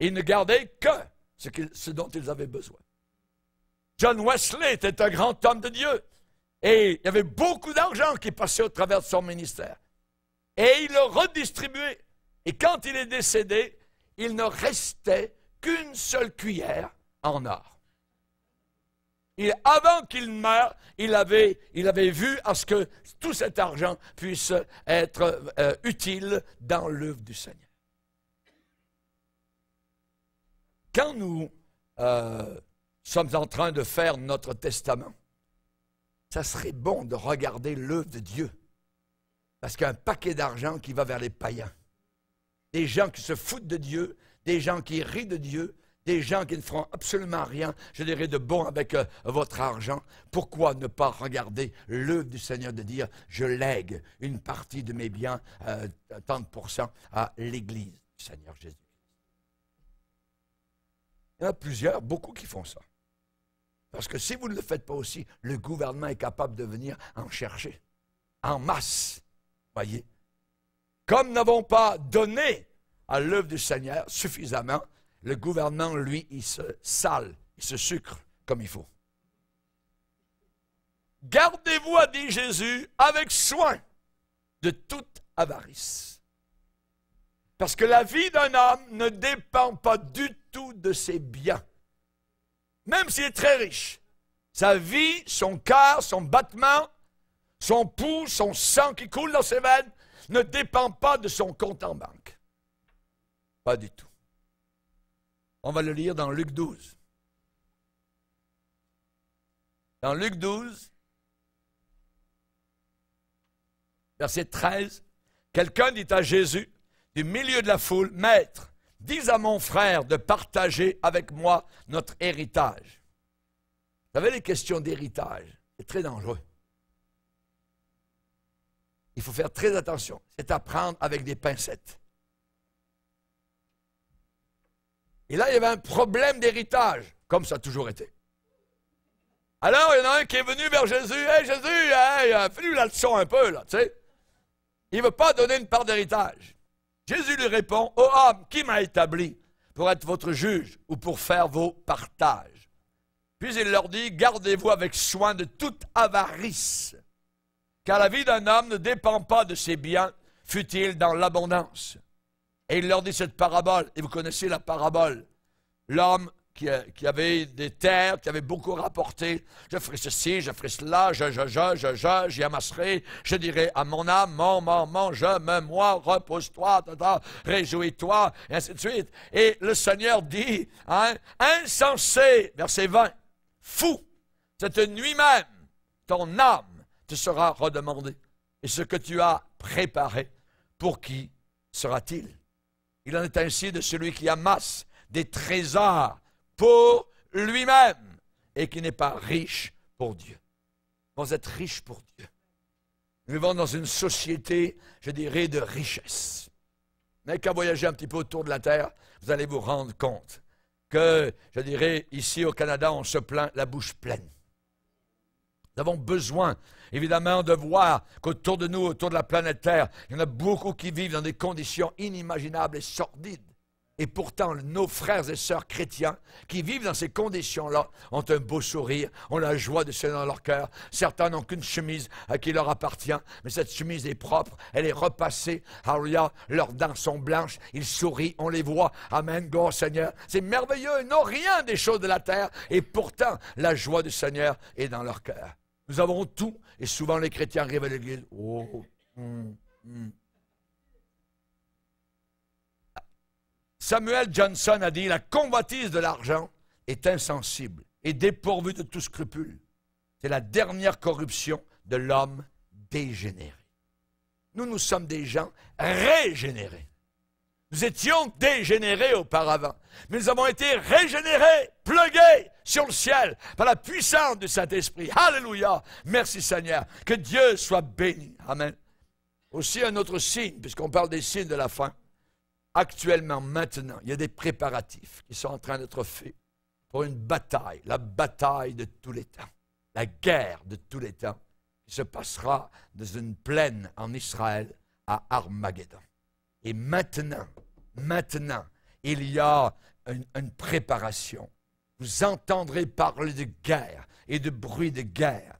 Ils ne gardaient que ce dont ils avaient besoin. John Wesley était un grand homme de Dieu. Et il y avait beaucoup d'argent qui passait au travers de son ministère et il le redistribuait. Et quand il est décédé, il ne restait qu'une seule cuillère en or. Il, avant qu'il meure, il avait, il avait vu à ce que tout cet argent puisse être euh, utile dans l'œuvre du Seigneur. Quand nous euh, sommes en train de faire notre testament, ça serait bon de regarder l'œuvre de Dieu parce qu'il y a un paquet d'argent qui va vers les païens. Des gens qui se foutent de Dieu, des gens qui rient de Dieu, des gens qui ne feront absolument rien, je dirais, de bon avec euh, votre argent. Pourquoi ne pas regarder l'œuvre du Seigneur de dire, je lègue une partie de mes biens, euh, 30% à l'Église du Seigneur Jésus. Il y en a plusieurs, beaucoup qui font ça. Parce que si vous ne le faites pas aussi, le gouvernement est capable de venir en chercher en masse. Voyez. Comme n'avons pas donné à l'œuvre du Seigneur suffisamment, le gouvernement, lui, il se sale, il se sucre comme il faut. Gardez-vous, a dit Jésus, avec soin de toute avarice. Parce que la vie d'un homme ne dépend pas du tout de ses biens. Même s'il est très riche, sa vie, son cœur, son battement son pouls, son sang qui coule dans ses veines ne dépend pas de son compte en banque. Pas du tout. On va le lire dans Luc 12. Dans Luc 12, verset 13, quelqu'un dit à Jésus, du milieu de la foule, Maître, dis à mon frère de partager avec moi notre héritage. Vous savez, les questions d'héritage, c'est très dangereux il faut faire très attention. C'est à prendre avec des pincettes. Et là, il y avait un problème d'héritage, comme ça a toujours été. Alors, il y en a un qui est venu vers Jésus. Hey, Jésus, euh, il a la leçon un peu, là, tu sais. Il ne veut pas donner une part d'héritage. Jésus lui répond Ô oh, homme, qui m'a établi pour être votre juge ou pour faire vos partages Puis il leur dit Gardez-vous avec soin de toute avarice, car la vie d'un homme ne dépend pas de ses biens, fut-il dans l'abondance. Et il leur dit cette parabole, et vous connaissez la parabole. L'homme qui, euh, avait des terres, qui avait beaucoup rapporté, je ferai ceci, je ferai cela, je, je, je, je, je, j'y amasserai, je dirai à mon âme, mon, mon, mon, je, me, moi, repose-toi, réjouis-toi, et ainsi de suite. Et le Seigneur dit, hein, insensé, verset 20, fou, cette nuit même, ton âme sera redemandé. Et ce que tu as préparé, pour qui sera-t-il Il en est ainsi de celui qui amasse des trésors pour lui-même et qui n'est pas riche pour Dieu. Vous êtes riche pour Dieu. Nous vivons dans une société, je dirais, de richesse. Mais qu'à voyager un petit peu autour de la Terre, vous allez vous rendre compte que, je dirais, ici au Canada, on se plaint la bouche pleine. Nous avons besoin, évidemment, de voir qu'autour de nous, autour de la planète Terre, il y en a beaucoup qui vivent dans des conditions inimaginables et sordides. Et pourtant, nos frères et sœurs chrétiens qui vivent dans ces conditions-là ont un beau sourire, ont la joie de Seigneur dans leur cœur. Certains n'ont qu'une chemise à qui leur appartient, mais cette chemise est propre, elle est repassée. Alléluia, leurs dents sont blanches, ils sourient, on les voit. Amen, go Seigneur. C'est merveilleux, ils n'ont rien des choses de la terre, et pourtant, la joie du Seigneur est dans leur cœur. Nous avons tout. Et souvent, les chrétiens arrivent à l'église. Oh. Mm, mm, mm. Samuel Johnson a dit La convoitise de l'argent est insensible et dépourvue de tout scrupule. C'est la dernière corruption de l'homme dégénéré. Nous, nous sommes des gens régénérés. Nous étions dégénérés auparavant, mais nous avons été régénérés, plugués, sur le ciel par la puissance du Saint-Esprit. Alléluia. Merci Seigneur. Que Dieu soit béni. Amen. Aussi un autre signe, puisqu'on parle des signes de la fin. Actuellement, maintenant, il y a des préparatifs qui sont en train d'être faits pour une bataille, la bataille de tous les temps, la guerre de tous les temps, qui se passera dans une plaine en Israël à Armageddon. Et maintenant, maintenant, il y a une, une préparation vous entendrez parler de guerre et de bruit de guerre.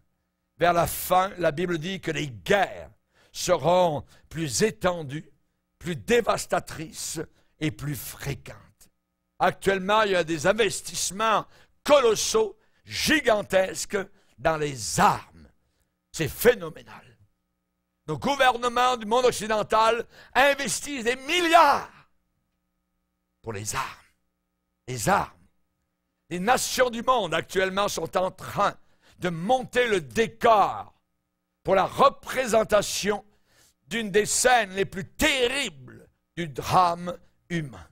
Vers la fin, la Bible dit que les guerres seront plus étendues, plus dévastatrices et plus fréquentes. Actuellement, il y a des investissements colossaux, gigantesques dans les armes. C'est phénoménal. Nos gouvernements du monde occidental investissent des milliards pour les armes. Les armes. Les nations du monde actuellement sont en train de monter le décor pour la représentation d'une des scènes les plus terribles du drame humain.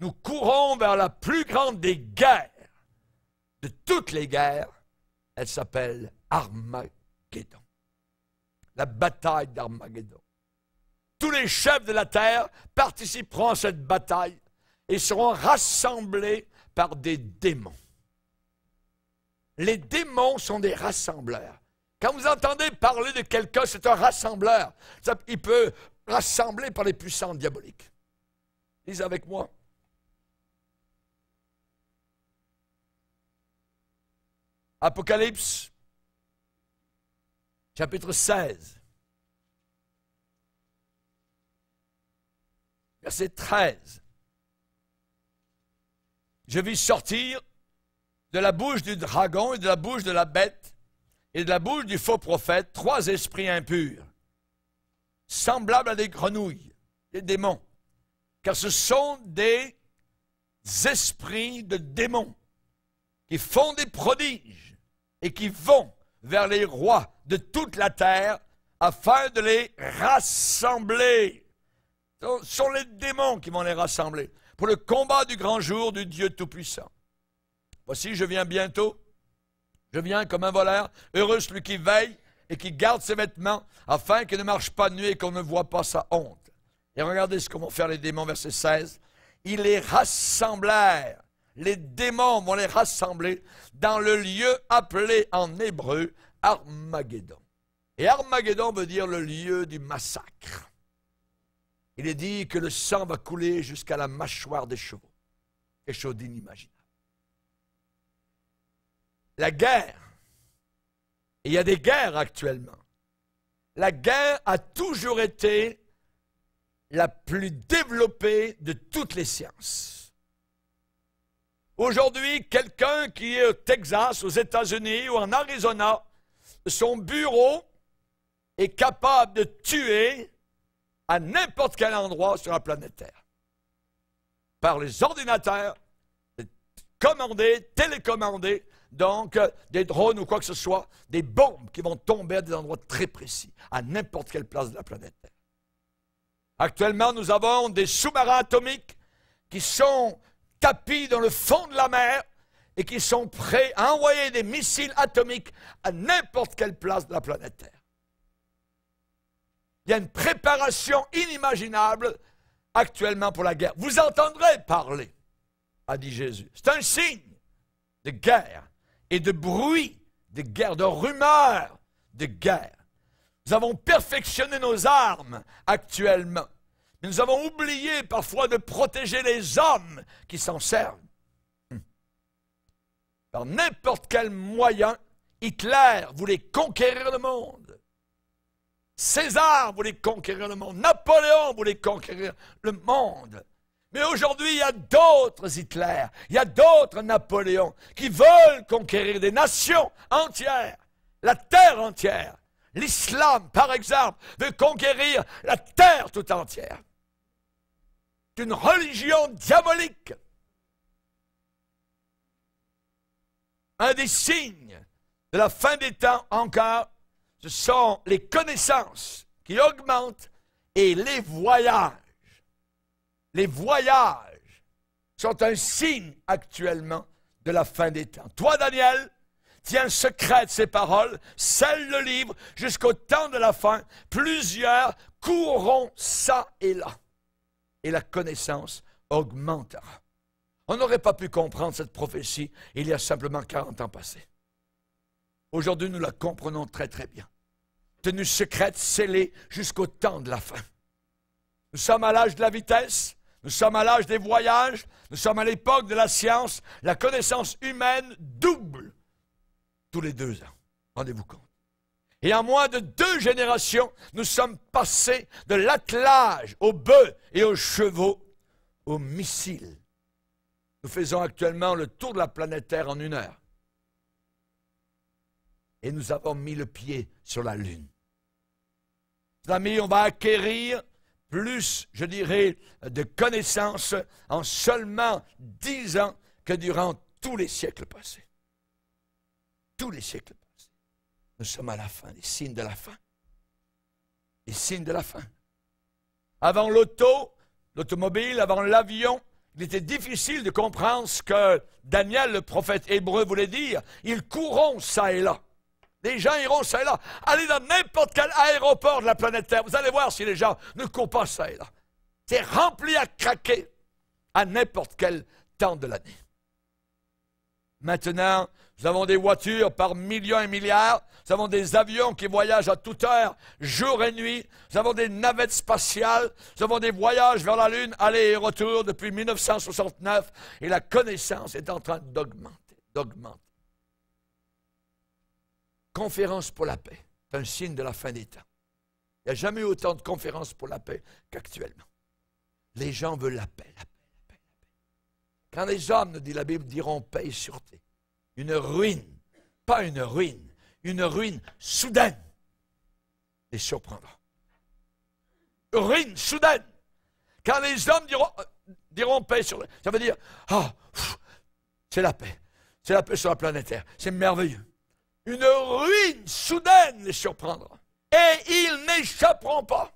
Nous courons vers la plus grande des guerres, de toutes les guerres. Elle s'appelle Armageddon. La bataille d'Armageddon. Tous les chefs de la terre participeront à cette bataille et seront rassemblés par des démons. Les démons sont des rassembleurs. Quand vous entendez parler de quelqu'un, c'est un rassembleur. il peut rassembler par les puissants diaboliques. Lisez avec moi. Apocalypse, chapitre 16, verset 13 je vis sortir de la bouche du dragon et de la bouche de la bête et de la bouche du faux prophète trois esprits impurs, semblables à des grenouilles, des démons, car ce sont des esprits de démons qui font des prodiges et qui vont vers les rois de toute la terre afin de les rassembler. Ce sont les démons qui vont les rassembler pour le combat du grand jour du Dieu Tout-Puissant. Voici, je viens bientôt. Je viens comme un voleur. Heureux celui qui veille et qui garde ses vêtements afin qu'il ne marche pas nu nuit et qu'on ne voit pas sa honte. Et regardez ce que vont faire les démons, verset 16. Ils les rassemblèrent. Les démons vont les rassembler dans le lieu appelé en hébreu Armageddon. Et Armageddon veut dire le lieu du massacre. Il est dit que le sang va couler jusqu'à la mâchoire des chevaux. Quelque chose d'inimaginable. La guerre, il y a des guerres actuellement, la guerre a toujours été la plus développée de toutes les sciences. Aujourd'hui, quelqu'un qui est au Texas, aux États-Unis ou en Arizona, son bureau est capable de tuer à n'importe quel endroit sur la planète Terre. Par les ordinateurs, commandés, télécommandés, donc euh, des drones ou quoi que ce soit, des bombes qui vont tomber à des endroits très précis, à n'importe quelle place de la planète Terre. Actuellement, nous avons des sous-marins atomiques qui sont tapis dans le fond de la mer et qui sont prêts à envoyer des missiles atomiques à n'importe quelle place de la planète Terre. Il y a une préparation inimaginable actuellement pour la guerre. Vous entendrez parler, a dit Jésus. C'est un signe de guerre et de bruit de guerre, de rumeur de guerre. Nous avons perfectionné nos armes actuellement. Mais nous avons oublié parfois de protéger les hommes qui s'en servent. Hum. Par n'importe quel moyen, Hitler voulait conquérir le monde. César voulait conquérir le monde. Napoléon voulait conquérir le monde. Mais aujourd'hui, il y a d'autres Hitler, il y a d'autres Napoléons qui veulent conquérir des nations entières, la terre entière. L'islam, par exemple, veut conquérir la terre tout entière. C'est une religion diabolique. Un des signes de la fin des temps encore ce sont les connaissances qui augmentent et les voyages. Les voyages sont un signe actuellement de la fin des temps. Toi, Daniel, tiens secret ces paroles, scelle le livre jusqu'au temps de la fin. Plusieurs courront ça et là. Et la connaissance augmentera. On n'aurait pas pu comprendre cette prophétie il y a simplement 40 ans passés. Aujourd'hui, nous la comprenons très très bien tenue secrète, scellée jusqu'au temps de la fin. Nous sommes à l'âge de la vitesse, nous sommes à l'âge des voyages, nous sommes à l'époque de la science, la connaissance humaine double tous les deux ans. Rendez-vous compte. Et en moins de deux générations, nous sommes passés de l'attelage aux bœufs et aux chevaux, aux missiles. Nous faisons actuellement le tour de la planète Terre en une heure et nous avons mis le pied sur la Lune. Mes amis, on va acquérir plus, je dirais, de connaissances en seulement dix ans que durant tous les siècles passés. Tous les siècles passés. Nous sommes à la fin, les signes de la fin. Les signes de la fin. Avant l'auto, l'automobile, avant l'avion, il était difficile de comprendre ce que Daniel, le prophète hébreu, voulait dire. Ils courront ça et là. Les gens iront ça et là. Allez dans n'importe quel aéroport de la planète Terre. Vous allez voir si les gens ne courent pas ça et là. C'est rempli à craquer à n'importe quel temps de l'année. Maintenant, nous avons des voitures par millions et milliards. Nous avons des avions qui voyagent à toute heure, jour et nuit. Nous avons des navettes spatiales. Nous avons des voyages vers la Lune, aller et retour depuis 1969. Et la connaissance est en train d'augmenter, d'augmenter conférence pour la paix. C'est un signe de la fin des temps. Il n'y a jamais eu autant de conférences pour la paix qu'actuellement. Les gens veulent la paix, la paix, la paix, la paix. Quand les hommes, nous dit la Bible, diront paix et sûreté, une ruine, pas une ruine, une ruine soudaine les surprendra. ruine soudaine. Quand les hommes diront, euh, diront paix sur la... Ça veut dire, ah, c'est la paix. C'est la paix sur la planète Terre. C'est merveilleux une ruine soudaine les surprendra, Et ils n'échapperont pas.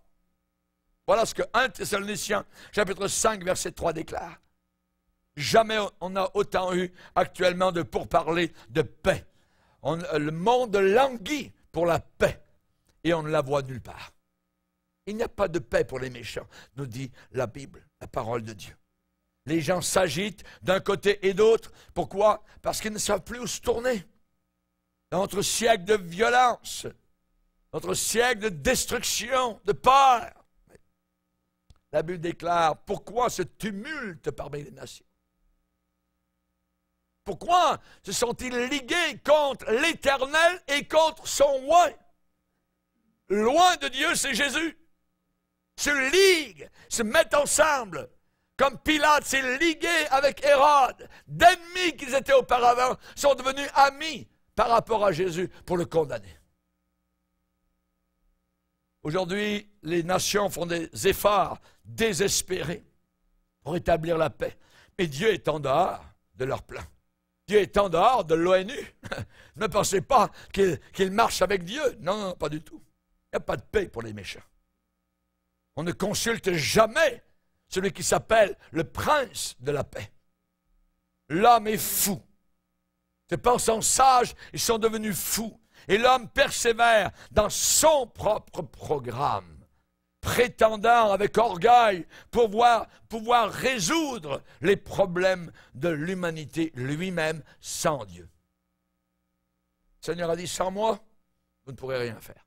Voilà ce que 1 Thessaloniciens chapitre 5 verset 3 déclare. Jamais on n'a autant eu actuellement de pourparlers de paix. le monde languit pour la paix et on ne la voit nulle part. Il n'y a pas de paix pour les méchants, nous dit la Bible, la parole de Dieu. Les gens s'agitent d'un côté et d'autre. Pourquoi Parce qu'ils ne savent plus où se tourner notre siècle de violence, notre siècle de destruction, de peur. La Bible déclare, pourquoi ce tumulte parmi les nations? Pourquoi se sont-ils ligués contre l'Éternel et contre son roi? Loin de Dieu, c'est Jésus. Se liguent, se mettent ensemble, comme Pilate s'est ligué avec Hérode, d'ennemis qu'ils étaient auparavant, sont devenus amis, par rapport à Jésus pour le condamner. Aujourd'hui, les nations font des efforts désespérés pour établir la paix. Mais Dieu est en dehors de leur plan. Dieu est en dehors de l'ONU. ne pensez pas qu'il marche avec Dieu. Non, non, pas du tout. Il n'y a pas de paix pour les méchants. On ne consulte jamais celui qui s'appelle le prince de la paix. L'homme est fou. Ces pensants sages, ils sont devenus fous. Et l'homme persévère dans son propre programme, prétendant avec orgueil pouvoir, pouvoir résoudre les problèmes de l'humanité lui-même sans Dieu. Le Seigneur a dit, sans moi, vous ne pourrez rien faire.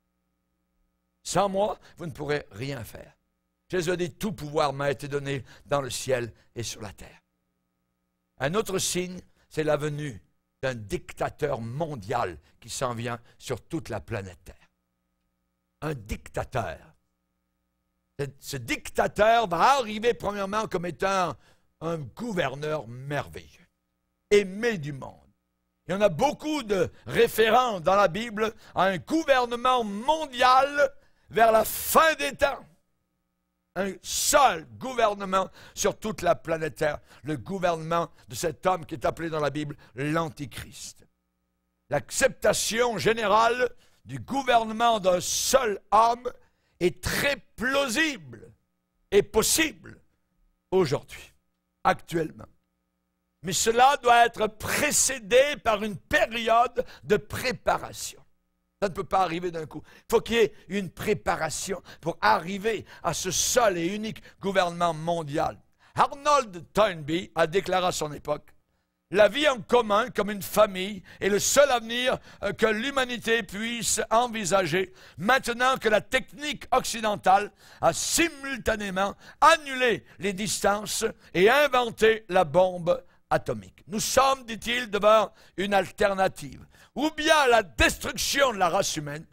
Sans moi, vous ne pourrez rien faire. Jésus a dit, tout pouvoir m'a été donné dans le ciel et sur la terre. Un autre signe, c'est la venue d'un dictateur mondial qui s'en vient sur toute la planète Terre. Un dictateur. Ce dictateur va arriver premièrement comme étant un gouverneur merveilleux, aimé du monde. Il y en a beaucoup de référents dans la Bible à un gouvernement mondial vers la fin des temps un seul gouvernement sur toute la planète Terre, le gouvernement de cet homme qui est appelé dans la Bible l'Antichrist. L'acceptation générale du gouvernement d'un seul homme est très plausible et possible aujourd'hui, actuellement. Mais cela doit être précédé par une période de préparation. Ça ne peut pas arriver d'un coup. Il faut qu'il y ait une préparation pour arriver à ce seul et unique gouvernement mondial. Arnold Toynbee a déclaré à son époque la vie en commun comme une famille est le seul avenir euh, que l'humanité puisse envisager maintenant que la technique occidentale a simultanément annulé les distances et inventé la bombe atomique. Nous sommes, dit-il, devant une alternative ou bien la destruction de la race humaine,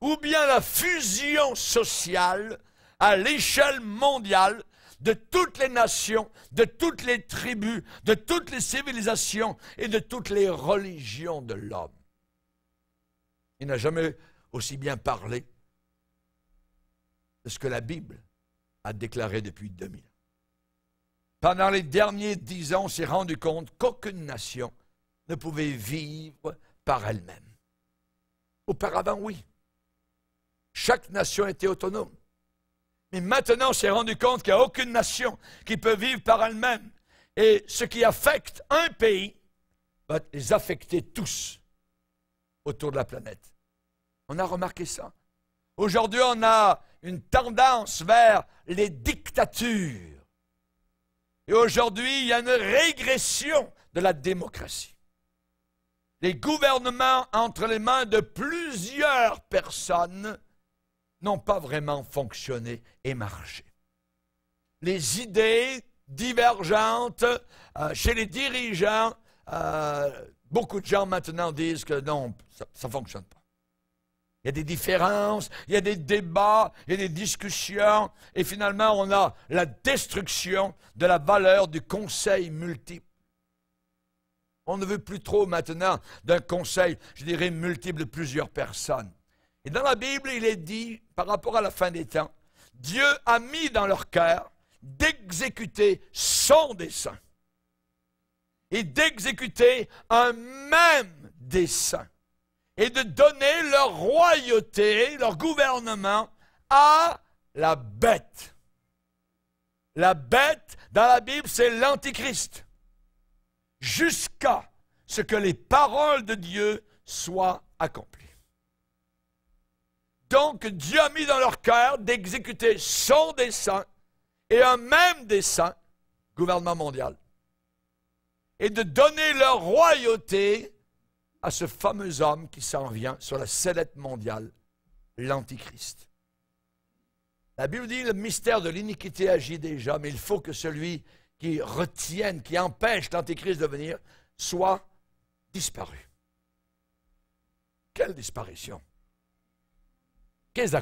ou bien la fusion sociale à l'échelle mondiale de toutes les nations, de toutes les tribus, de toutes les civilisations et de toutes les religions de l'homme. Il n'a jamais aussi bien parlé de ce que la Bible a déclaré depuis 2000 pendant les derniers dix ans, on s'est rendu compte qu'aucune nation ne pouvait vivre par elle-même. Auparavant, oui. Chaque nation était autonome. Mais maintenant, on s'est rendu compte qu'il n'y a aucune nation qui peut vivre par elle-même. Et ce qui affecte un pays va les affecter tous autour de la planète. On a remarqué ça. Aujourd'hui, on a une tendance vers les dictatures. Et aujourd'hui, il y a une régression de la démocratie les gouvernements entre les mains de plusieurs personnes n'ont pas vraiment fonctionné et marché. Les idées divergentes euh, chez les dirigeants, euh, beaucoup de gens maintenant disent que non, ça ne fonctionne pas. Il y a des différences, il y a des débats, il y a des discussions, et finalement on a la destruction de la valeur du conseil multiple. On ne veut plus trop maintenant d'un conseil, je dirais, multiple de plusieurs personnes. Et dans la Bible, il est dit, par rapport à la fin des temps, Dieu a mis dans leur cœur d'exécuter son dessein et d'exécuter un même dessein et de donner leur royauté, leur gouvernement à la bête. La bête, dans la Bible, c'est l'antichrist jusqu'à ce que les paroles de Dieu soient accomplies. Donc Dieu a mis dans leur cœur d'exécuter son dessein et un même dessein, gouvernement mondial, et de donner leur royauté à ce fameux homme qui s'en vient sur la sellette mondiale, l'Antichrist. La Bible dit le mystère de l'iniquité agit déjà, mais il faut que celui qui retiennent, qui empêchent l'Antéchrist de venir, soit disparu. Quelle disparition Qu'est-ce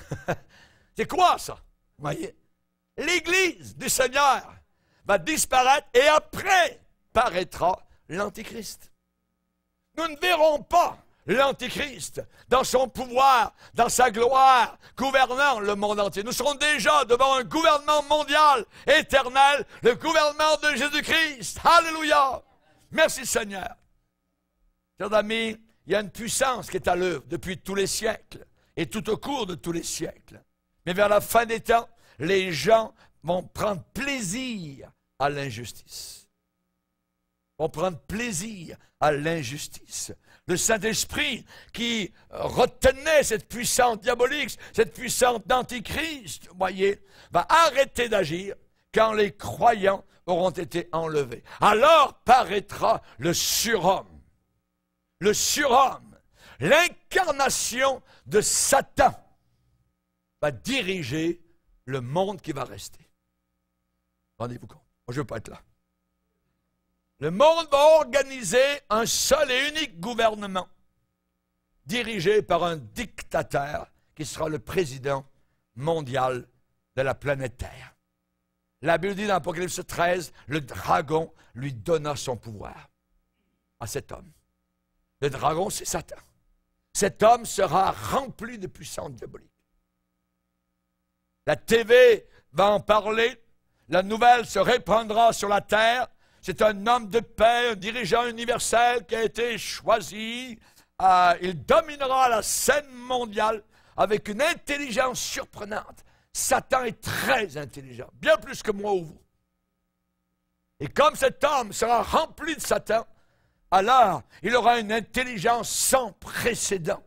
C'est quoi ça Vous voyez L'Église du Seigneur va disparaître et après paraîtra l'Antéchrist. Nous ne verrons pas l'Antichrist, dans son pouvoir, dans sa gloire, gouvernant le monde entier. Nous serons déjà devant un gouvernement mondial, éternel, le gouvernement de Jésus-Christ. Alléluia. Merci Seigneur. Chers amis, il y a une puissance qui est à l'œuvre depuis tous les siècles et tout au cours de tous les siècles. Mais vers la fin des temps, les gens vont prendre plaisir à l'injustice. Vont prendre plaisir à l'injustice le Saint-Esprit qui retenait cette puissance diabolique, cette puissance d'antichrist, voyez, va arrêter d'agir quand les croyants auront été enlevés. Alors paraîtra le surhomme, le surhomme, l'incarnation de Satan va diriger le monde qui va rester. Rendez-vous compte. je ne veux pas être là. Le monde va organiser un seul et unique gouvernement, dirigé par un dictateur qui sera le président mondial de la planète Terre. La Bible dit dans Apocalypse 13, le dragon lui donna son pouvoir à cet homme. Le dragon, c'est Satan. Cet homme sera rempli de puissance diabolique. La TV va en parler, la nouvelle se répandra sur la terre, c'est un homme de paix, un dirigeant universel qui a été choisi. Euh, il dominera la scène mondiale avec une intelligence surprenante. Satan est très intelligent, bien plus que moi ou vous. Et comme cet homme sera rempli de Satan, alors il aura une intelligence sans précédent.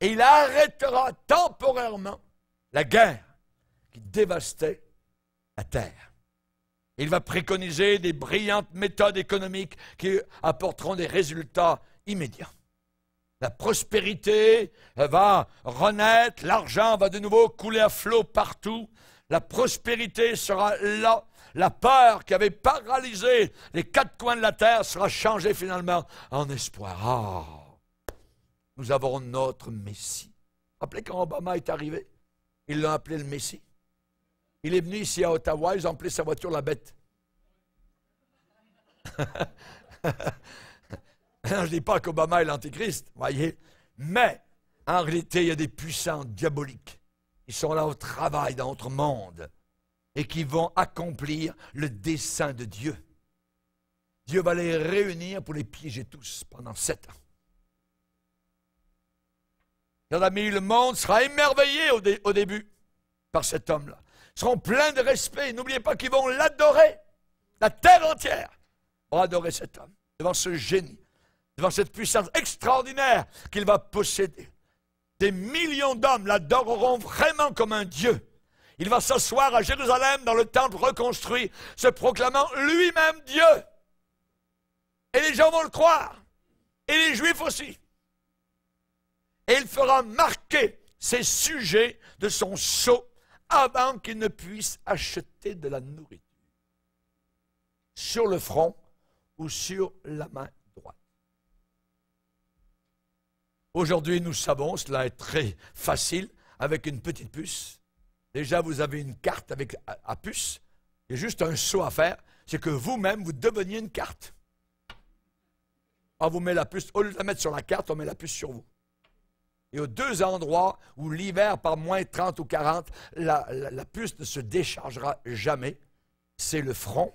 Et il arrêtera temporairement la guerre qui dévastait la terre. Il va préconiser des brillantes méthodes économiques qui apporteront des résultats immédiats. La prospérité va renaître, l'argent va de nouveau couler à flot partout. La prospérité sera là. La peur qui avait paralysé les quatre coins de la terre sera changée finalement en espoir. Ah, nous avons notre Messie. Rappelez quand Obama est arrivé, ils l'ont appelé le Messie. Il est venu ici à Ottawa, ils ont appelé sa voiture la bête. je ne dis pas qu'Obama est l'antichrist voyez. Mais, en réalité, il y a des puissants diaboliques. Ils sont là au travail dans notre monde et qui vont accomplir le dessein de Dieu. Dieu va les réunir pour les piéger tous pendant sept ans. le monde sera émerveillé au début par cet homme-là seront pleins de respect. N'oubliez pas qu'ils vont l'adorer. La terre entière va adorer cet homme devant ce génie, devant cette puissance extraordinaire qu'il va posséder. Des millions d'hommes l'adoreront vraiment comme un Dieu. Il va s'asseoir à Jérusalem dans le temple reconstruit, se proclamant lui-même Dieu. Et les gens vont le croire. Et les Juifs aussi. Et il fera marquer ses sujets de son sceau avant qu'ils ne puissent acheter de la nourriture sur le front ou sur la main droite. Aujourd'hui, nous savons, cela est très facile, avec une petite puce. Déjà, vous avez une carte avec, à, à puce. Il y a juste un saut à faire, c'est que vous-même, vous deveniez une carte. On vous met la puce, au lieu de la mettre sur la carte, on met la puce sur vous. Et aux deux endroits où l'hiver, par moins 30 ou 40, la, puce ne se déchargera jamais. C'est le front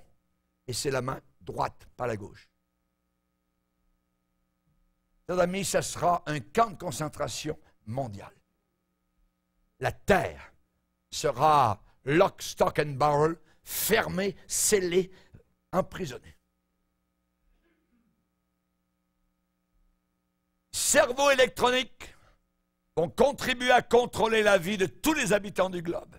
et c'est la main droite pas la gauche. Chers amis, ça sera un camp de concentration mondial. La terre sera lock, stock and barrel, fermée, scellée, emprisonnée. Cerveau électronique, vont contribuer à contrôler la vie de tous les habitants du globe.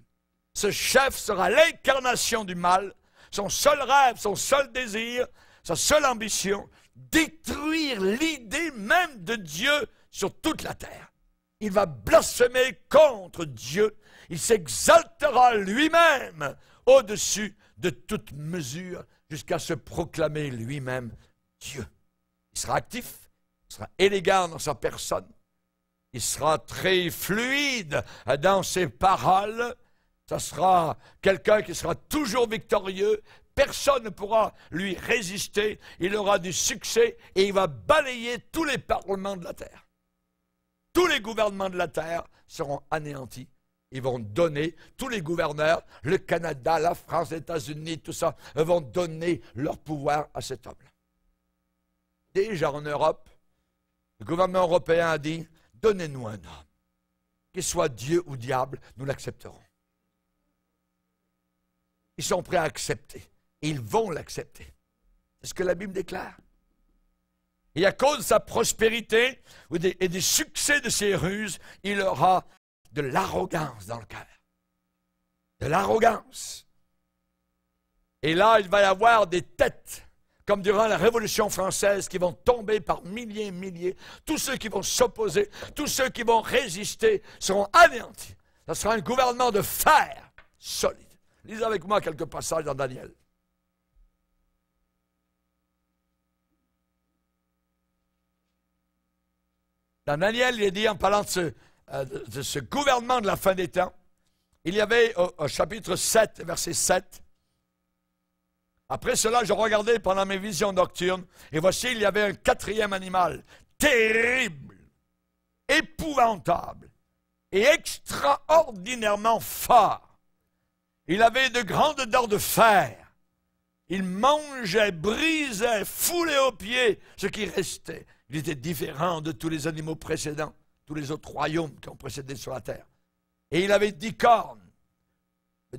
Ce chef sera l'incarnation du mal. Son seul rêve, son seul désir, sa seule ambition, détruire l'idée même de Dieu sur toute la terre. Il va blasphémer contre Dieu. Il s'exaltera lui-même au-dessus de toute mesure jusqu'à se proclamer lui-même Dieu. Il sera actif, il sera élégant dans sa personne, il sera très fluide dans ses paroles. Ce sera quelqu'un qui sera toujours victorieux. Personne ne pourra lui résister. Il aura du succès et il va balayer tous les parlements de la terre. Tous les gouvernements de la terre seront anéantis ils vont donner, tous les gouverneurs, le Canada, la France, les États-Unis, tout ça, vont donner leur pouvoir à cet homme-là. Déjà en Europe, le gouvernement européen a dit Donnez-nous un homme. Qu'il soit Dieu ou diable, nous l'accepterons. Ils sont prêts à accepter. Ils vont l'accepter. C'est ce que la Bible déclare. Et à cause de sa prospérité et des succès de ses ruses, il aura de l'arrogance dans le cœur. De l'arrogance. Et là, il va y avoir des têtes comme durant la Révolution française, qui vont tomber par milliers et milliers. Tous ceux qui vont s'opposer, tous ceux qui vont résister seront anéantis. Ce sera un gouvernement de fer solide. Lisez avec moi quelques passages dans Daniel. Dans Daniel, il est dit en parlant de ce, euh, gouvernement de la fin des temps, il y avait au chapitre 7, verset 7, après cela, je regardais pendant mes visions nocturnes, et voici, il y avait un quatrième animal, terrible, épouvantable et extraordinairement fort. Il avait de grandes dents de fer. Il mangeait, brisait, foulait aux pieds ce qui restait. Il était différent de tous les animaux précédents, tous les autres royaumes qui ont précédé sur la terre. Et il avait dix cornes.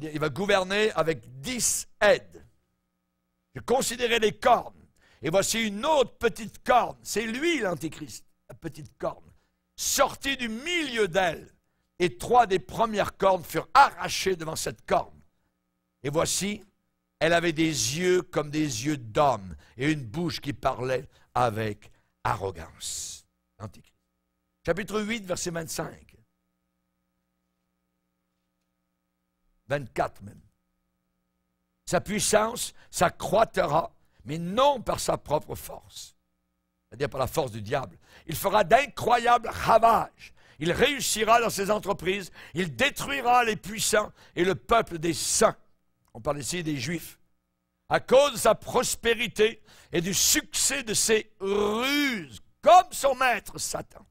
Il va gouverner avec dix aides. Je considérais les cornes. Et voici une autre petite corne. C'est lui l'Antichrist, la petite corne. Sortie du milieu d'elle. Et trois des premières cornes furent arrachées devant cette corne. Et voici, elle avait des yeux comme des yeux d'homme et une bouche qui parlait avec arrogance. Chapitre 8, verset 25. 24 même. Sa puissance s'accroîtra, mais non par sa propre force, c'est-à-dire par la force du diable. Il fera d'incroyables ravages. Il réussira dans ses entreprises. Il détruira les puissants et le peuple des saints. On parle ici des juifs. À cause de sa prospérité et du succès de ses ruses, comme son maître Satan.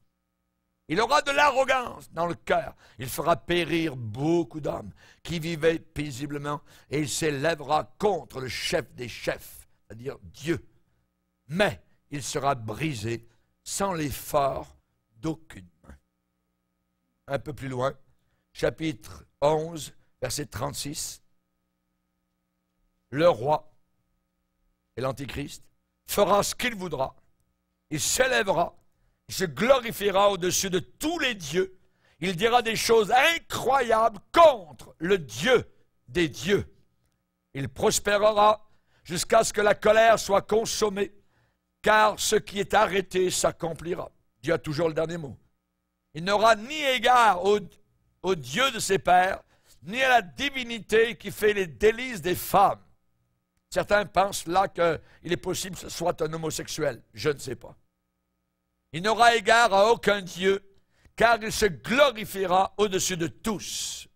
Il aura de l'arrogance dans le cœur. Il fera périr beaucoup d'hommes qui vivaient paisiblement et il s'élèvera contre le chef des chefs, c'est-à-dire Dieu. Mais il sera brisé sans l'effort d'aucune main. Un peu plus loin, chapitre 11, verset 36. Le roi et l'antichrist fera ce qu'il voudra. Il s'élèvera se glorifiera au-dessus de tous les dieux. Il dira des choses incroyables contre le Dieu des dieux. Il prospérera jusqu'à ce que la colère soit consommée, car ce qui est arrêté s'accomplira. Dieu a toujours le dernier mot. Il n'aura ni égard au, au, Dieu de ses pères, ni à la divinité qui fait les délices des femmes. Certains pensent là qu'il est possible que ce soit un homosexuel. Je ne sais pas. Il n'aura égard à aucun Dieu, car il se glorifiera au-dessus de tous.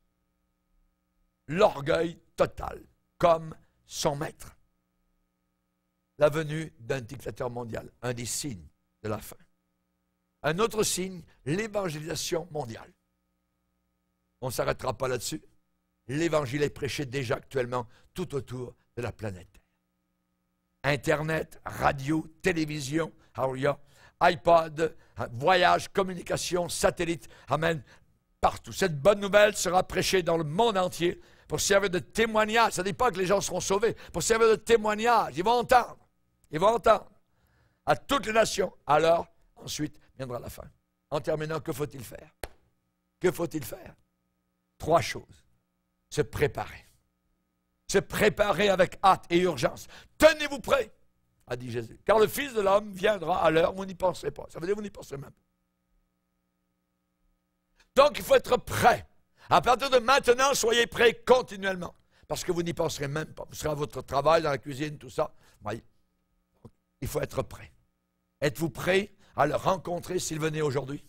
L'orgueil total, comme son maître. La venue d'un dictateur mondial, un des signes de la fin. Un autre signe, l'évangélisation mondiale. On ne s'arrêtera pas là-dessus. L'évangile est prêché déjà actuellement tout autour de la planète. Internet, radio, télévision, iPod, voyage, communication, satellite. Amen. Partout. Cette bonne nouvelle sera prêchée dans le monde entier pour servir de témoignage. Ça ne dit pas que les gens seront sauvés. Pour servir de témoignage. Ils vont entendre. Ils vont entendre. À toutes les nations. Alors, ensuite, viendra la fin. En terminant, que faut-il faire Que faut-il faire Trois choses. Se préparer. Se préparer avec hâte et urgence. Tenez-vous prêts a dit Jésus. Car le Fils de l'homme viendra à l'heure vous n'y pensez pas. Ça veut dire que vous n'y penserez même. Donc il faut être prêt. À partir de maintenant, soyez prêts continuellement. Parce que vous n'y penserez même pas. Vous serez à votre travail, dans la cuisine, tout ça. Voyez. Il faut être prêt. Êtes-vous prêt à le rencontrer s'il venait aujourd'hui?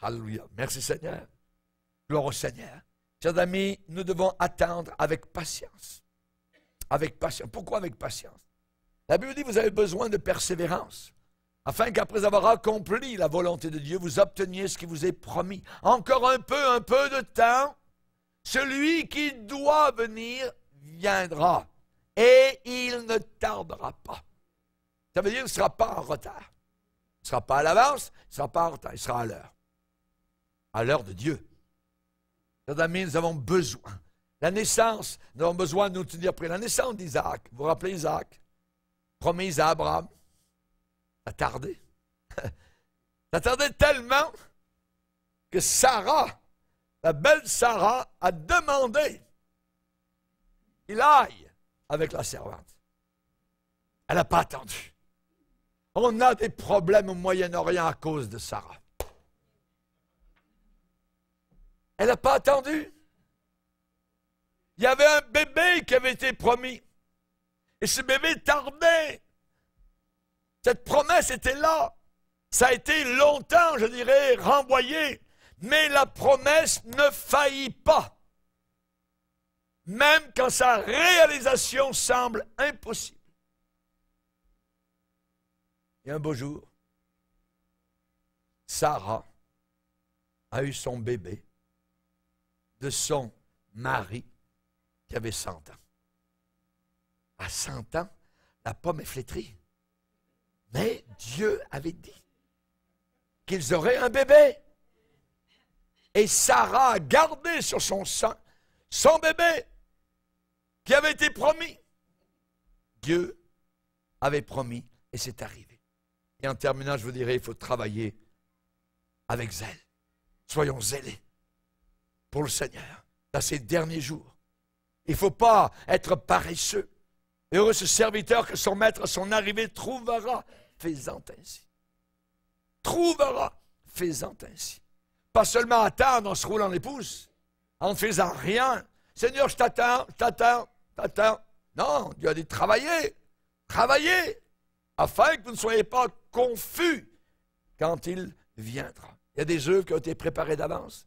Alléluia. Merci Seigneur. Gloire au Seigneur. Chers amis, nous devons attendre avec patience. Avec patience. Pourquoi avec patience la Bible dit, vous avez besoin de persévérance, afin qu'après avoir accompli la volonté de Dieu, vous obteniez ce qui vous est promis. Encore un peu, un peu de temps, celui qui doit venir viendra, et il ne tardera pas. Ça veut dire qu'il ne sera pas en retard. Il ne sera pas à l'avance, il ne sera pas en retard, il sera à l'heure. À l'heure de Dieu. Amis, nous avons besoin. La naissance, nous avons besoin de nous tenir près. La naissance d'Isaac, vous vous rappelez Isaac promise à Abraham. Ça tardait. Ça tellement que Sarah, la belle Sarah, a demandé qu'il aille avec la servante. Elle n'a pas attendu. On a des problèmes au Moyen-Orient à cause de Sarah. Elle n'a pas attendu. Il y avait un bébé qui avait été promis. Et ce bébé tardait. Cette promesse était là. Ça a été longtemps, je dirais, renvoyé. Mais la promesse ne faillit pas. Même quand sa réalisation semble impossible. Et un beau jour, Sarah a eu son bébé de son mari qui avait 100 ans à 100 ans, la pomme est flétrie. Mais Dieu avait dit qu'ils auraient un bébé. Et Sarah a gardé sur son sein son bébé qui avait été promis. Dieu avait promis et c'est arrivé. Et en terminant, je vous dirais, il faut travailler avec zèle. Soyons zélés pour le Seigneur dans ces derniers jours. Il ne faut pas être paresseux. Heureux ce serviteur que son maître à son arrivée trouvera faisant ainsi. Trouvera faisant ainsi. Pas seulement attendre en se roulant les pouces, en faisant rien. Seigneur, je t'attends, je t'attends, je t'attends. Non, Dieu a dit travailler, travailler, afin que vous ne soyez pas confus quand il viendra. Il y a des œuvres qui ont été préparées d'avance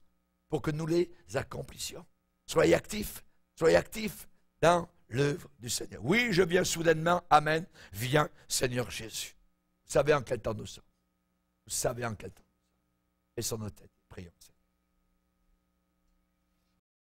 pour que nous les accomplissions. Soyez actifs, soyez actifs dans l'œuvre du Seigneur. Oui, je viens soudainement. Amen. Viens, Seigneur Jésus. Vous savez en quel temps nous sommes. Vous savez en quel temps. Et sur nos têtes.